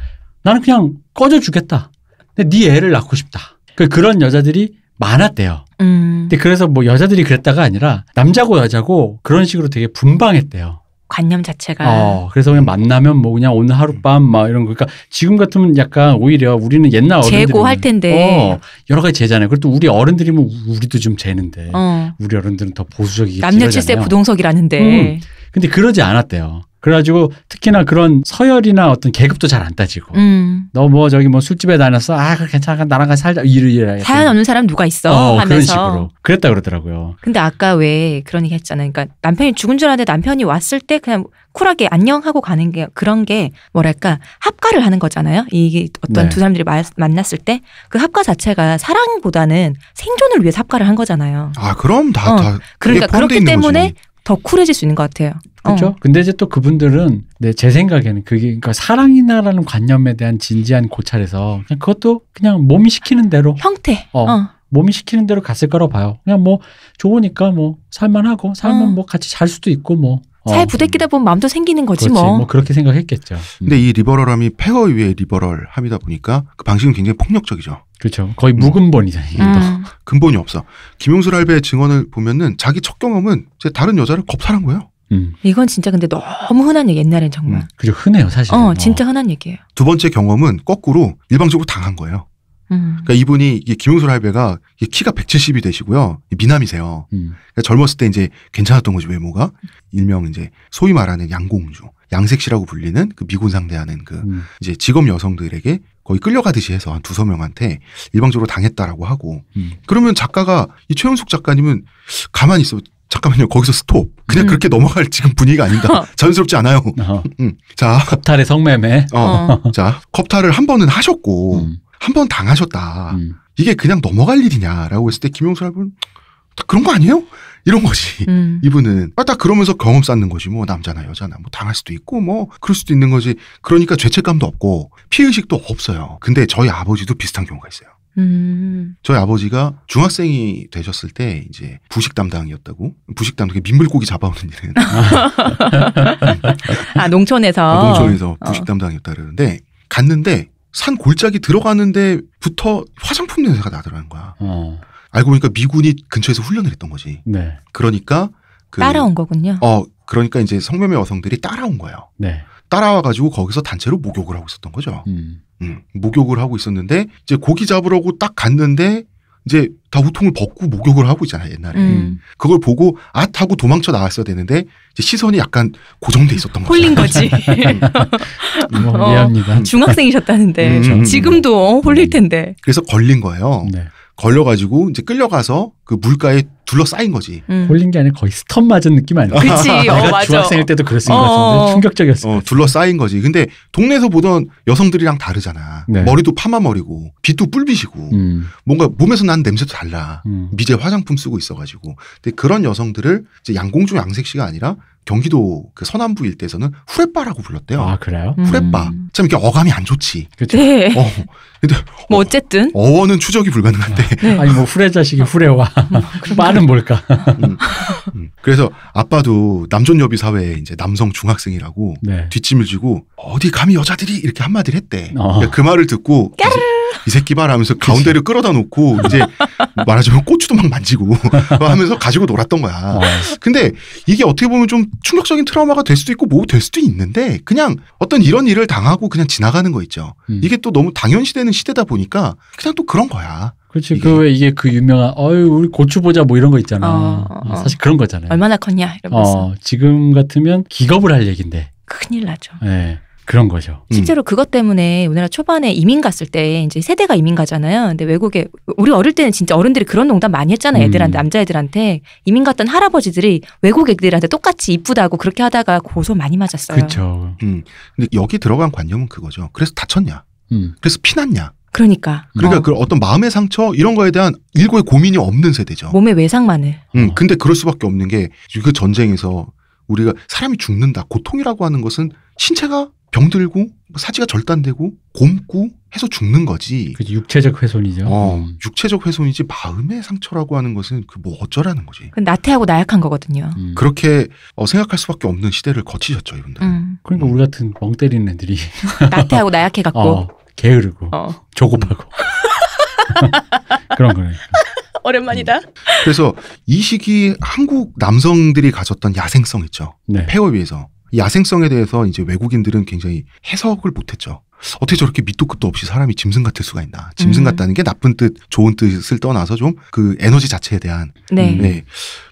나는 그냥 꺼져 주겠다. 근데 네 애를 낳고 싶다. 그 그런 여자들이 많았대요. 음. 근데 그래서 뭐 여자들이 그랬다가 아니라 남자고 여자고 그런 식으로 되게 분방했대요. 관념 자체가. 어, 그래서 그냥 만나면 뭐 그냥 오늘 하룻밤 막 이런 거. 그러니까 지금 같으면 약간 오히려 우리는 옛날 어른들 재고할 텐데 어, 여러 가지 재잖아요. 그리고 또 우리 어른들이면 우리도 좀 재는데 어. 우리 어른들은 더 보수적이기 남녀 칠세 부동석이라는데. 음. 근데 그러지 않았대요. 그래가지고 특히나 그런 서열이나 어떤 계급도 잘 안 따지고 음. 너 뭐 저기 뭐 술집에 다녔어아 괜찮아 나랑 같이 살자 이래 이래 사연 없는 사람 누가 있어 어, 하면서 그런 식으로 그랬다 그러더라고요. 근데 아까 왜 그런 얘기 했잖아요. 그러니까 남편이 죽은 줄 알았는데 남편이 왔을 때 그냥 쿨하게 안녕 하고 가는 게 그런 게 뭐랄까 합가를 하는 거잖아요. 이게 어떤 네. 두 사람들이 마, 만났을 때 그 합가 자체가 사랑보다는 생존을 위해 합가를 한 거잖아요. 아 그럼 다 어. 다 그러니까 그렇기 때문에 거지. 더 쿨해질 수 있는 것 같아요. 그렇죠? 어. 근데 이제 또 그분들은 네, 제 생각에는 그게 그러니까 사랑이나라는 관념에 대한 진지한 고찰에서 그냥 그것도 그냥 몸이 시키는 대로 형태. 어. 어. 몸이 시키는 대로 갔을 거라고 봐요. 그냥 뭐 좋으니까 뭐 살만하고 살면 어. 뭐 같이 잘 수도 있고 뭐. 어. 잘 부대끼다 보면 마음도 생기는 거지 그렇지, 뭐. 뭐 그렇게 생각했겠죠. 음. 근데 음. 이 리버럴함이 폐허 위의 리버럴함이다 보니까 그 방식은 굉장히 폭력적이죠. 그렇죠. 거의 무근본이죠. 음. 이게 음. 근본이 없어. 김용수 할배의 증언을 보면은 자기 첫 경험은 제 다른 여자를 겁탈한 거예요. 음. 이건 진짜 근데 너무 흔한 얘기 옛날엔 정말. 음, 그죠 흔해요 사실. 어, 어, 진짜 흔한 얘기예요. 두 번째 경험은 거꾸로 일방적으로 당한 거예요. 음. 그니까 이분이 김용솔 할배가 키가 170이 되시고요 미남이세요. 음. 그러니까 젊었을 때 이제 괜찮았던 거지 외모가 일명 이제 소위 말하는 양공주. 양색시라고 불리는 그 미군 상대하는 그 음. 이제 직업 여성들에게 거의 끌려가듯이 해서 한 두서 명한테 일방적으로 당했다라고 하고 음. 그러면 작가가 이최영숙 작가님은 가만히 있어 잠깐만요. 거기서 스톱. 그냥 음. 그렇게 넘어갈 지금 분위기가 아니다. 자연스럽지 않아요. 어. 음. 자 컵탈의 성매매. 어. 어. 자 컵탈을 한 번은 하셨고 음. 한번 당하셨다. 음. 이게 그냥 넘어갈 일이냐라고 했을 때 김용수 할분 그런 거 아니에요? 이런 거지. 음. 이분은 아, 딱 그러면서 경험 쌓는 거지. 뭐 남자나 여자나 뭐 당할 수도 있고 뭐 그럴 수도 있는 거지. 그러니까 죄책감도 없고 피의식도 없어요. 근데 저희 아버지도 비슷한 경우가 있어요. 음. 저희 아버지가 중학생이 되셨을 때 이제 부식 담당이었다고 부식 담당이 민물고기 잡아오는 일은 아 농촌에서 아, 농촌에서 어. 부식 담당이었다 그러는데 갔는데 산 골짜기 들어가는데부터 화장품 냄새가 나더라는 거야. 어. 알고 보니까 미군이 근처에서 훈련을 했던 거지. 네. 그러니까 그, 따라온 거군요. 어 그러니까 이제 성매매 여성들이 따라온 거예요. 네. 따라와 가지고 거기서 단체로 목욕을 하고 있었던 거죠. 음. 음, 목욕을 하고 있었는데 이제 고기 잡으라고딱 갔는데 이제 다 우통을 벗고 목욕을 하고 있잖아요 옛날에 음. 그걸 보고 앗 아, 하고 도망쳐 나왔어야 되는데 시선이 약간 고정돼 있었던 거죠. 홀린 거지. 어, 이합니다 중학생이셨다는데 음, 음, 음, 지금도 홀릴 텐데. 그래서 걸린 거예요. 네. 걸려가지고 이제 끌려가서 그 물가에 둘러싸인 거지. 음. 홀린 게 아니라 거의 스턴 맞은 느낌 아니야? 그치. 어, 내가 맞아. 중학생일 때도 그랬으니까 어. 충격적이었어. 어, 둘러싸인 거지. 근데 동네에서 보던 여성들이랑 다르잖아. 네. 머리도 파마머리고 빛도 뿔빛이고 음. 뭔가 몸에서 나는 냄새도 달라. 음. 미제 화장품 쓰고 있어가지고. 근데 그런 여성들을 이제 양공주 양색씨가 아니라 경기도 그 서남부 일대에서는 후레바라고 불렀대요. 아 그래요? 후레바. 음. 참 이게 어감이 안 좋지. 그렇죠. 네. 어, 근데 뭐 어, 어쨌든 어원은 추적이 불가능한데. 아, 네. 아니 뭐 후레 자식이 후레와 음. 빠는 뭘까? 음, 음. 그래서 아빠도 남존 여비 사회에 이제 남성 중학생이라고 네. 뒷짐을 지고 어디 감히 여자들이 이렇게 한마디를 했대. 어. 그러니까 그 말을 듣고. 까르르. 이 새끼 발 하면서 가운데를 끌어다 놓고 이제 말하자면 고추도 막 만지고 하면서 가지고 놀았던 거야. 아. 근데 이게 어떻게 보면 좀 충격적인 트라우마가 될 수도 있고 뭐 될 수도 있는데 그냥 어떤 이런 일을 당하고 그냥 지나가는 거 있죠. 음. 이게 또 너무 당연시되는 시대다 보니까 그냥 또 그런 거야. 그렇지. 그왜 이게 그 유명한 어유 우리 고추 보자 뭐 이런 거 있잖아. 어, 음, 어. 사실 그런 거잖아요. 얼마나 컸냐 이러면서. 어, 지금 같으면 기겁을 할 얘긴데. 큰일 나죠. 네. 그런 거죠. 음. 실제로 음. 그것 때문에 우리나라 초반에 이민 갔을 때 이제 세대가 이민 가잖아요. 근데 외국에 우리 어릴 때는 진짜 어른들이 그런 농담 많이 했잖아요. 애들한테 음. 남자애들한테 이민 갔던 할아버지들이 외국 애들한테 똑같이 이쁘다고 그렇게 하다가 고소 많이 맞았어요. 그렇죠. 음. 근데 여기 들어간 관념은 그거죠. 그래서 다쳤냐? 음. 그래서 피났냐? 그러니까. 그러니까 어. 그 어떤 마음의 상처 이런 거에 대한 일고의 고민이 없는 세대죠. 몸의 외상만을. 음, 어. 근데 그럴 수밖에 없는 게 그 전쟁에서 우리가 사람이 죽는다 고통이라고 하는 것은 신체가 병들고 사지가 절단되고 곰고 해서 죽는 거지. 그 육체적 훼손이죠. 어, 음. 육체적 훼손이지 마음의 상처라고 하는 것은 그 뭐 어쩌라는 거지. 나태하고 나약한 거거든요. 음. 그렇게 어, 생각할 수밖에 없는 시대를 거치셨죠 이분들. 음. 그러니까 우리 같은 멍 때리는 애들이 나태하고 나약해 갖고 어, 게으르고 어. 조급하고 그런 거예 오랜만이다. 음. 그래서 이 시기 한국 남성들이 가졌던 야생성 있죠. 네. 폐업에 해서 야생성에 대해서 이제 외국인들은 굉장히 해석을 못했죠. 어떻게 저렇게 밑도 끝도 없이 사람이 짐승 같을 수가 있나. 짐승 음. 같다는 게 나쁜 뜻, 좋은 뜻을 떠나서 좀 그 에너지 자체에 대한. 네. 음, 네.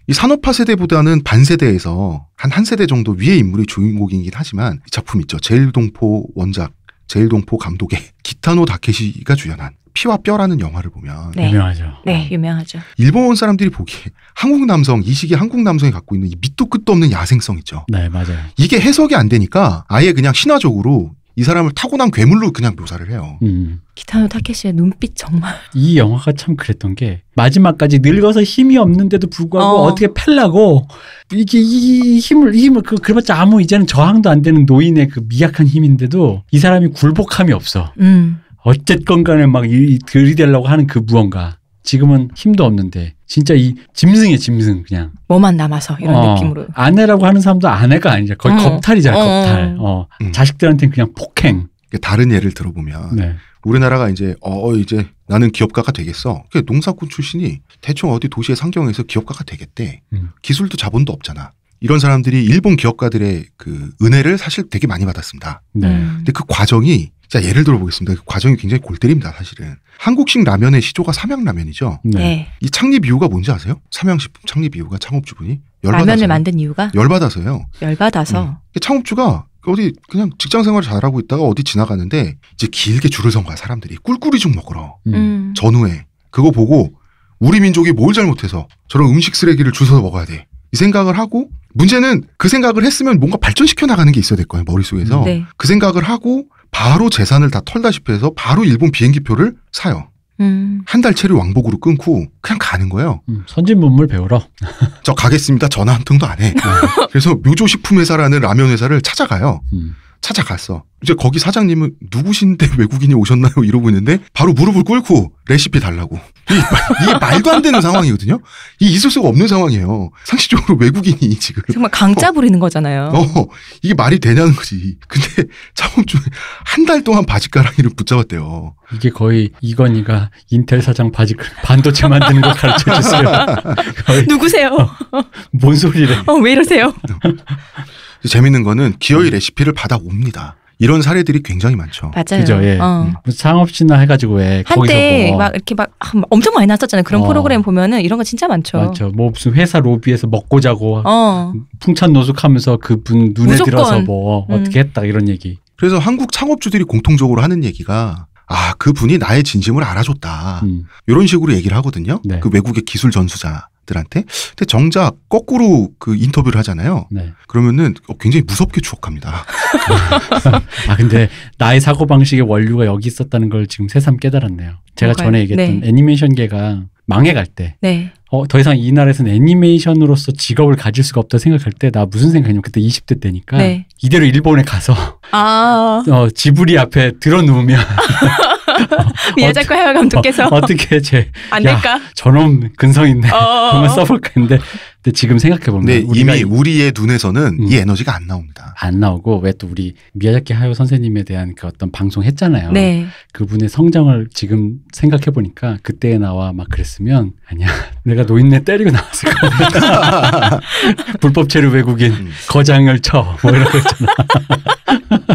이 산업화 세대보다는 반세대에서 한 한 세대 정도 위의 인물이 주인공이긴 하지만 이 작품 있죠. 제일동포 원작, 제일동포 감독의 기타노 다케시가 주연한 피와 뼈라는 영화를 보면 네. 유명하죠. 네, 네, 유명하죠. 일본 사람들이 보기에 한국 남성 이 시기 한국 남성이 갖고 있는 이 밑도 끝도 없는 야생성 있죠. 네, 맞아요. 이게 해석이 안 되니까 아예 그냥 신화적으로 이 사람을 타고난 괴물로 그냥 묘사를 해요. 음. 기타노 타케시의 눈빛 정말. 이 영화가 참 그랬던 게 마지막까지 늙어서 힘이 없는데도 불구하고 어. 떻게 팔라고 이게 이 힘을 힘을 그그래지자 아무 이제는 저항도 안 되는 노인의 그 미약한 힘인데도 이 사람이 굴복함이 없어. 음. 어쨌건 간에 막 이, 들이대려고 하는 그 무언가. 지금은 힘도 없는데 진짜 이짐승이에 짐승 그냥 뭐만 남아서 이런 어, 느낌으로 아내라고 하는 사람도 아내가 아니죠 거의 어. 겁탈이잖아요 어, 어. 겁탈 어, 음. 자식들한테는 그냥 폭행 다른 예를 들어보면 네. 우리나라가 이제 어, 어 이제 나는 기업가가 되겠어 농사꾼 출신이 대충 어디 도시의 상경에서 기업가가 되겠대 음. 기술도 자본도 없잖아 이런 사람들이 일본 기업가들의 그 은혜를 사실 되게 많이 받았습니다. 네. 음. 근데 그 과정이 자 예를 들어보겠습니다. 그 과정이 굉장히 골때립니다. 사실은 한국식 라면의 시조가 삼양라면이죠. 네. 네. 이 창립 이유가 뭔지 아세요? 삼양식품 창립 이유가 창업주분이 열받아서 라면을 만든 이유가 열받아서요. 열받아서 음. 그 창업주가 어디 그냥 직장 생활 잘하고 있다가 어디 지나가는데 이제 길게 줄을 선 거야 사람들이 꿀꿀이 죽 먹으러 음. 음. 전후에 그거 보고 우리 민족이 뭘 잘못해서 저런 음식 쓰레기를 주워서 먹어야 돼. 생각을 하고 문제는 그 생각을 했으면 뭔가 발전시켜 나가는 게 있어야 될 거예요 머릿속에서 네. 그 생각을 하고 바로 재산을 다 털다시피 해서 바로 일본 비행기표를 사요 음. 한 달치를 왕복으로 끊고 그냥 가는 거예요 음, 선진 문물 배우러 저 가겠습니다 전화 한 통도 안해 네. 그래서 묘조식품 회사라는 라면 회사를 찾아가요 음. 찾아갔어. 이제 거기 사장님은 누구신데 외국인이 오셨나요? 이러고 있는데 바로 무릎을 꿇고 레시피 달라고. 이, 이게 말도 안 되는 상황이거든요. 이 있을 수가 없는 상황이에요. 상식적으로 외국인이 지금 정말 강짜 부리는 어, 거잖아요. 어, 이게 말이 되냐는 거지. 근데 자본주의 한달 동안 바지가랑이를 붙잡았대요. 이게 거의 이건희가 인텔 사장 바지 그 반도체 만드는 거 가르쳐 주세요. 누구세요? 어, 뭔 소리래? 어, 왜 이러세요? 재밌는 거는 기어이 음. 레시피를 받아옵니다. 이런 사례들이 굉장히 많죠. 맞아요. 그죠, 예. 어. 음. 상업시나 해가지고 왜 한때 뭐. 막 이렇게 막 엄청 많이 났었잖아요. 그런 어. 프로그램 보면은 이런 거 진짜 많죠. 맞죠. 뭐 무슨 회사 로비에서 먹고 자고 어. 풍찬노숙하면서 그분 눈에 무조건. 들어서 뭐 음. 어떻게 했다 이런 얘기. 그래서 한국 창업주들이 공통적으로 하는 얘기가 아, 그 분이 나의 진심을 알아줬다. 음. 이런 식으로 얘기를 하거든요. 네. 그 외국의 기술 전수자들한테. 근데 정작 거꾸로 그 인터뷰를 하잖아요. 네. 그러면은 어, 굉장히 무섭게 추억합니다. 아, 근데 나의 사고방식의 원류가 여기 있었다는 걸 지금 새삼 깨달았네요. 제가 뭐 전에 얘기했던 네. 애니메이션계가 망해갈 때, 네. 어, 더 이상 이 나라에서는 애니메이션으로서 직업을 가질 수가 없다 생각할 때, 나 무슨 생각이냐면 그때 20대 때니까, 네. 이대로 일본에 가서, 아. 어, 지브리 앞에 들어 누우면, 미야자코 해 감독께서 어, 떻게 제안 될까? 저놈 근성 있네. 그만 어. 써볼까 했는데 근데 지금 생각해 보면 네, 이미 우리의 눈에서는 음. 이 에너지가 안 나옵니다. 안 나오고 왜 또 우리 미야자키 하요 선생님에 대한 그 어떤 방송 했잖아요. 네. 그분의 성장을 지금 생각해 보니까 그때의 나와 막 그랬으면 아니야 내가 노인네 때리고 나왔을 거야. 불법 체류 외국인 음. 거장을 쳐 뭐 이런 거 있잖아.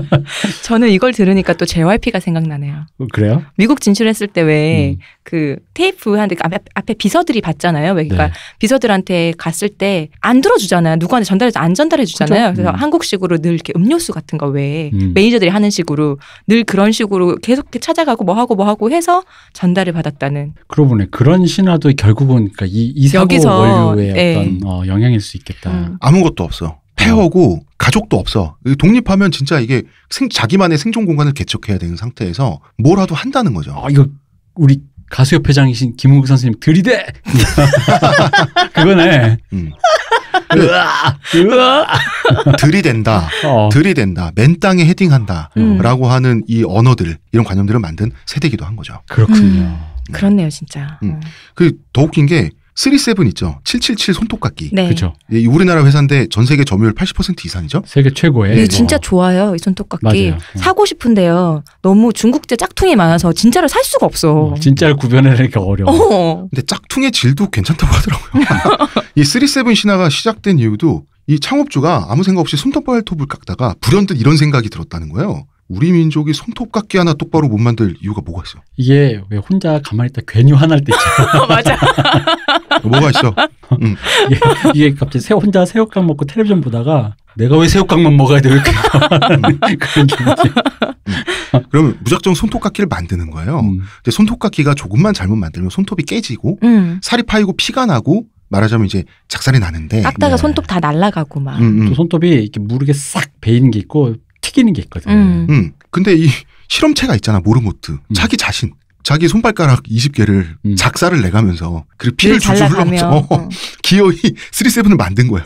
저는 이걸 들으니까 또 JYP가 생각나네요. 어, 그래요? 미국 진출했을 때 왜그 음. 그 테이프 한데 앞에, 앞에 비서들이 봤잖아요. 그러니까 네. 비서들한테 갔을 갔을 때안 들어주잖아요. 누구한테 전달해서 안 전달해주잖아요. 그래서 음. 한국식으로 늘 이렇게 음료수 같은 거 외에 음. 매니저들이 하는 식으로 늘 그런 식으로 계속 이렇게 찾아가고 뭐 하고 뭐 하고 해서 전달을 받았다는. 그러고 보네. 그런 신화도 결국은 그러니까 이, 이 사고 원료의 네. 어떤 어, 영향일 수 있겠다. 음. 아무것도 없어. 폐허고 가족도 없어. 독립하면 진짜 이게 생, 자기만의 생존 공간을 개척해야 되는 상태에서 뭐라도 한다는 거죠. 아, 이거 우리 가수협회장이신 김웅국 선생님 들이대 그거네. 음. 으아, 으 들이댄다, 어. 들이댄다, 맨 땅에 헤딩한다라고 음. 하는 이 언어들 이런 관념들을 만든 세대기도 한 거죠. 그렇군요. 음. 그렇네요, 진짜. 음. 어. 그더욱긴게 37 있죠. 777 손톱깎이. 네. 그죠. 예, 우리나라 회사인데 전 세계 점유율 80% 이상이죠. 세계 최고의. 이 네, 진짜 좋아요. 이 손톱깎이. 맞아요. 네. 사고 싶은데요. 너무 중국제 짝퉁이 많아서 진짜로 살 수가 없어. 어, 진짜를 구별해기 어려워. 어. 근데 짝퉁의 질도 괜찮다고 하더라고요. 이37 신화가 시작된 이유도 이 창업주가 아무 생각 없이 손톱발톱을 깎다가 불현듯 이런 생각이 들었다는 거예요. 우리 민족이 손톱깎이 하나 똑바로 못 만들 이유가 뭐가 있어? 이게 왜 혼자 가만히 있다 괜히 화날 때 있죠. 어, 맞아. 어, 뭐가 있어? 음. 이게, 이게, 갑자기 새 혼자 새우깡 먹고 텔레비전 보다가 내가 왜 새우깡만 먹어야 돼 이렇게 음. 그런 기분이. 음. 그러 무작정 손톱깎이를 만드는 거예요. 음. 근데 손톱깎이가 조금만 잘못 만들면 손톱이 깨지고 음. 살이 파이고 피가 나고 말하자면 이제 작살이 나는데 깎다가 네. 손톱 다 날라가고 막. 음, 음. 손톱이 이렇게 무르게 싹 베이는 게 있고 튀기는 게 있거든. 음. 네. 음. 근데 이 실험체가 있잖아 모르모트. 음. 자기 자신. 자기 손발가락 20개를 음. 작사를 내가면서 그리고 피를 주주 흘러서 어, 어. 기어이 37을 만든 거예요.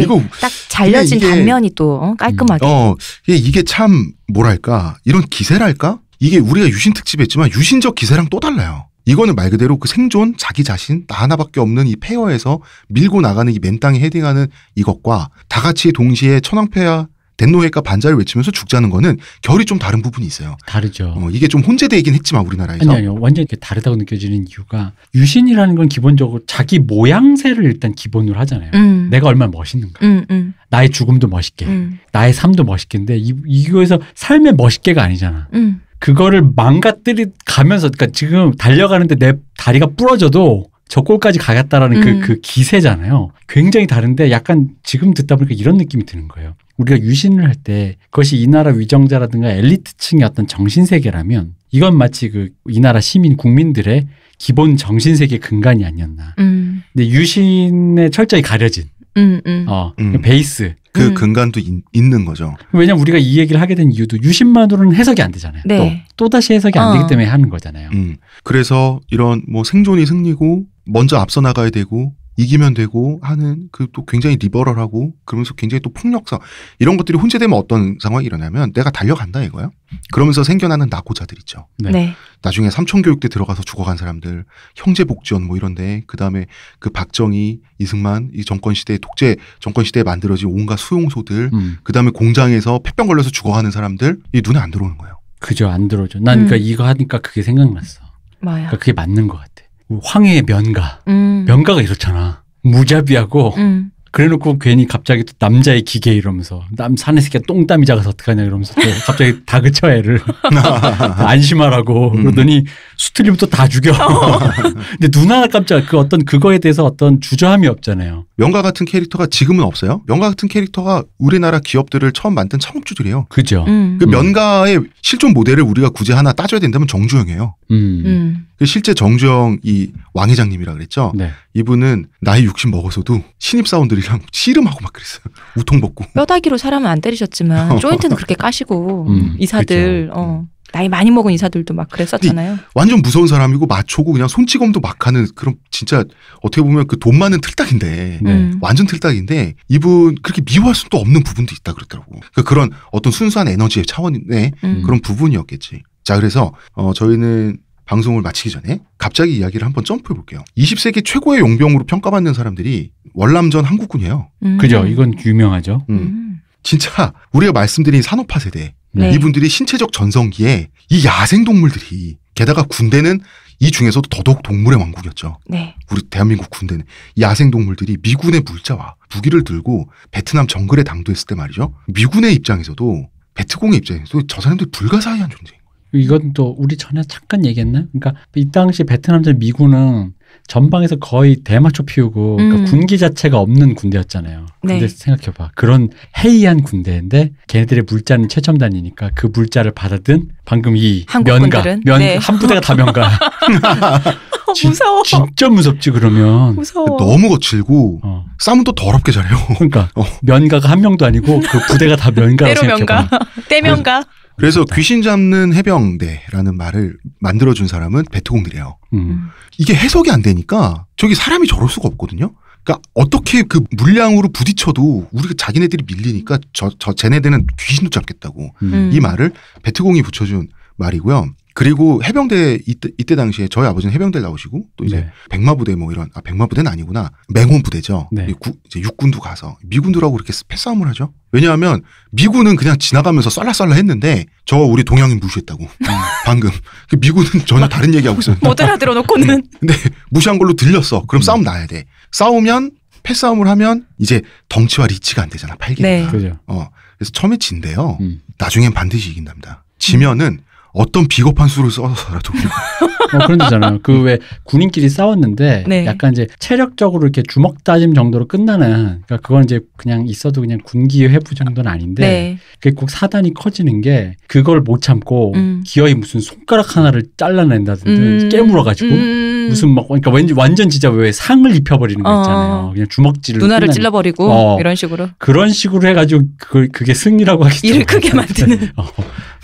이거 딱 잘려진 이게, 단면이 또 어, 음. 깔끔하게. 어, 이게 참 뭐랄까 이런 기세랄까 이게 우리가 유신 특집했지만 유신적 기세랑 또 달라요. 이거는 말 그대로 그 생존 자기 자신 나 하나밖에 없는 이 페어에서 밀고 나가는 이 맨땅에 헤딩하는 이것과 다 같이 동시에 천황폐하 덴노해가 반자를 외치면서 죽자는 거는 결이 좀 다른 부분이 있어요. 다르죠. 어, 이게 좀혼재되긴 했지만 우리나라에서 아니 아니요 완전 히 다르다고 느껴지는 이유가 유신이라는 건 기본적으로 자기 모양새를 일단 기본으로 하잖아요. 음. 내가 얼마나 멋있는가. 음, 음. 나의 죽음도 멋있게, 음. 나의 삶도 멋있게인데 이, 이거에서 삶의 멋있게가 아니잖아. 음. 그거를 망가뜨리 가면서 그러니까 지금 달려가는데 내 다리가 부러져도 저골까지 가겠다라는 그, 음. 그, 기세잖아요. 굉장히 다른데 약간 지금 듣다 보니까 이런 느낌이 드는 거예요. 우리가 유신을 할 때 그것이 이 나라 위정자라든가 엘리트층의 어떤 정신세계라면 이건 마치 그 이 나라 시민 국민들의 기본 정신세계 근간이 아니었나. 음. 근데 유신에 철저히 가려진 음, 음. 어, 음. 그 베이스 그 음. 근간도 음. 있는 거죠. 왜냐면 우리가 이 얘기를 하게 된 이유도 유신만으로는 해석이 안 되잖아요. 네. 또, 또다시 해석이 안 되기 어. 때문에 하는 거잖아요. 음. 그래서 이런 뭐 생존이 승리고 먼저 앞서 나가야 되고 이기면 되고 하는 그 또 굉장히 리버럴하고 그러면서 굉장히 또 폭력성 이런 것들이 혼재되면 어떤 상황이 일어나면 내가 달려간다 이거요 그러면서 생겨나는 낙오자들 있죠. 네. 네. 나중에 삼촌 교육 대 들어가서 죽어간 사람들, 형제 복지원 뭐 이런데 그 다음에 그 박정희, 이승만 이 정권 시대 독재 정권 시대에 만들어진 온갖 수용소들, 음. 그 다음에 공장에서 폐병 걸려서 죽어가는 사람들 이 눈에 안 들어오는 거예요. 그죠, 안 들어오죠. 난 음. 그러니까 이거 하니까 그게 생각났어. 그니까 그게 맞는 것 같아. 요 황해의 면가, 음. 면가가 이렇잖아 무자비하고 음. 그래놓고 괜히 갑자기 또 남자의 기계 이러면서 남 산에 새끼 똥땀이 작아서 어떡하냐 이러면서 또 갑자기 다그쳐 애를 안심하라고 음. 그러더니 수틀리부터다 죽여. 어. 근데 누나 가 깜짝 그 어떤 그거에 대해서 어떤 주저함이 없잖아요. 명가 같은 캐릭터가 지금은 없어요. 명가 같은 캐릭터가 우리나라 기업들을 처음 만든 창업주들이에요. 그죠. 음. 그명가의 음. 실존 모델을 우리가 굳이 하나 따져야 된다면 정주영이에요. 음. 음. 그 실제 정주영 이 왕회장님이라 그랬죠. 네. 이분은 나이 60 먹어서도 신입 사원들이 그냥 씨름하고 막 그랬어요. 우통 벗고. 뼈다귀로 사람은 안 때리셨지만 조인트는 그렇게 까시고 음, 음 그렇죠. 이사들 그렇죠. 어. 나이 많이 먹은 이사들도 막 그랬었잖아요. 완전 무서운 사람이고 마초고 그냥 손찌검도 막 하는 그런 진짜 어떻게 보면 그 돈 많은 틀딱인데 네. 음, 완전 틀딱인데 이분 그렇게 미워할 수도 없는 부분도 있다 그랬더라고. 그러니까 그런 어떤 순수한 에너지의 차원의 음. 그런 부분이었겠지. 자 그래서 어 저희는 방송을 마치기 전에 갑자기 이야기를 한번 점프해 볼게요. 20세기 최고의 용병으로 평가받는 사람들이 월남전 한국군이에요. 음. 그죠. 이건 유명하죠. 음. 음. 진짜 우리가 말씀드린 산업화 세대 네. 네. 이분들이 신체적 전성기에 이 야생 동물들이 게다가 군대는 이 중에서도 더더욱 동물의 왕국이었죠. 네. 우리 대한민국 군대는 야생 동물들이 미군의 물자와 무기를 들고 베트남 정글에 당도했을 때 말이죠. 미군의 입장에서도 베트공의 입장에서도 저 사람들 불가사의한 존재예요 이건 또 우리 전에 잠깐 얘기했나? 그러니까 이 당시 베트남제 미군은 전방에서 거의 대마초 피우고 그러니까 음. 군기 자체가 없는 군대였잖아요. 네. 근데 네. 생각해봐 그런 해이한 군대인데 걔네들의 물자는 최첨단이니까 그 물자를 받아든 방금 이 면가 면한 네. 부대가 다 면가. 진, 무서워. 진짜 무섭지 그러면. 무서워. 너무 거칠고 어. 싸움또 더럽게 잘해요. 그러니까 어. 면가가 한 명도 아니고 그 부대가 다 면가라고 생각해봐. 때면가. 그래서 귀신 잡는 해병대라는 말을 만들어준 사람은 베트공들이에요 음. 이게 해석이 안 되니까 저기 사람이 저럴 수가 없거든요. 그러니까 어떻게 그 물량으로 부딪혀도 우리가 자기네들이 밀리니까 저, 저 쟤네들은 귀신도 잡겠다고 음. 이 말을 베트공이 붙여준 말이고요. 그리고 해병대 이때, 이때 당시에 저희 아버지는 해병대 나오시고 또 이제 네. 백마부대 뭐 이런 아 백마부대는 아니구나 맹원부대죠. 네. 구, 이제 육군도 가서 미군들하고 이렇게 패싸움을 하죠. 왜냐하면 미군은 그냥 지나가면서 썰라썰라 했는데 저 우리 동양인 무시했다고 음. 방금 그 미군은 전혀 다른 얘기하고 있었는데 못 알아들어 놓고는 네. 근데 무시한 걸로 들렸어. 그럼 음. 싸움 나야 돼. 싸우면 패싸움을 하면 이제 덩치와 리치가 안 되잖아 팔기가 네. 그죠. 어 그래서 처음에 진대요. 음. 나중엔 반드시 이긴답니다. 지면은 어떤 비겁한 수를 써서라도 어, 그런 데잖아요. 그왜 네. 군인끼리 싸웠는데 네. 약간 이제 체력적으로 이렇게 주먹 다짐 정도로 끝나는 그러니까 그건 이제 그냥 있어도 그냥 군기 회부 정도는 아닌데 네. 그게 꼭 사단이 커지는 게 그걸 못 참고 음. 기어이 무슨 손가락 하나를 잘라낸다든지 음. 깨물어가지고 음. 음. 무슨 막 그러니까 왠지 완전 진짜 왜 상을 입혀버리는 거 어. 있잖아요. 어. 그냥 주먹질로 누나를 끝나는. 찔러버리고 어. 이런 식으로 그런 식으로 해가지고 그 그게 승리라고 하기 일을 크게 만드는 어.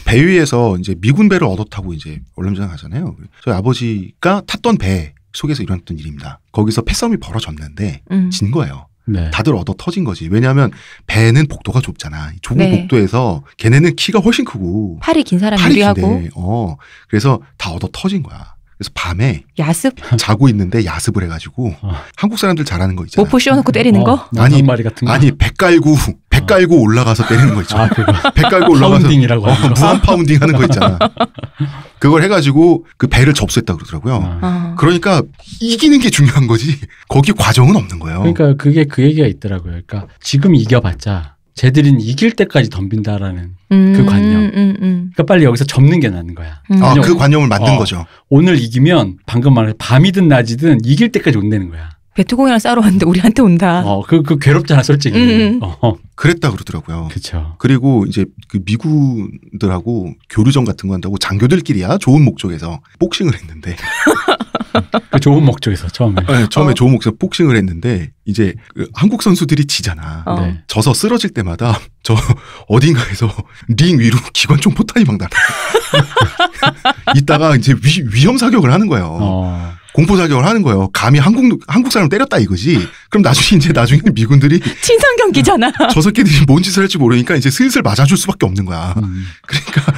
배 위에서 이제 미군 배를 얻었다고 이제 올림장 하잖아요 저희 아버지가 탔던 배 속에서 일어났던 일입니다. 거기서 패싸움이 벌어졌는데 음. 진 거예요. 네. 다들 얻어 터진 거지. 왜냐하면 배는 복도가 좁잖아. 좁은 네. 복도에서 걔네는 키가 훨씬 크고 팔이 긴 사람이 팔이 하고어 그래서 다 얻어 터진 거야. 그래서 밤에 야습 자고 있는데 야습을 해가지고 아. 한국 사람들 잘하는 거 있잖아요. 모포 씌워놓고 때리는 어, 아니 말이 같은 거? 아니 배 깔고 배 깔고 올라가서 때리는 거 있죠. 아, 배 깔고 올라가서 파운딩이라고 어, 무한 파운딩 하는 거 있잖아. 그걸 해가지고 그 배를 접수했다 그러더라고요. 아. 아. 그러니까 이기는 게 중요한 거지 거기 과정은 없는 거예요. 그러니까 그게 그 얘기가 있더라고요. 그러니까 지금 이겨봤자 쟤들은 이길 때까지 덤빈다라는 그 음, 그 관념. 음, 음, 음, 그러니까 빨리 여기서 접는 게 나는 거야. 음. 아, 그 관념을 만든 어, 거죠. 오늘 이기면 방금 말한 밤이든 낮이든 이길 때까지 온다는 거야. 베트공이랑 싸러 왔는데 우리한테 온다. 어, 그, 그 괴롭잖아, 솔직히. 음, 어. 그랬다 그러더라고요. 그죠 그리고 이제 그 미군들하고 교류전 같은 거 한다고 장교들끼리야 좋은 목적에서 복싱을 했는데. 그 좋은 목적에서 처음에. 네, 처음에 어. 좋은 목적에서 복싱을 했는데 이제 그 한국 선수들이 지잖아. 어. 네. 져서 쓰러질 때마다 저 어딘가에서 링 위로 기관총 포탄이 막 날아. 이따가 이제 위, 위험 사격을 하는 거예요. 어. 공포 사격을 하는 거예요. 감히 한국 한국 사람 때렸다 이거지. 그럼 나중에 이제 나중에 미군들이 친선 경기잖아. 저 새끼들이 뭔 짓을 할지 모르니까 이제 슬슬 맞아줄 수밖에 없는 거야. 음. 그러니까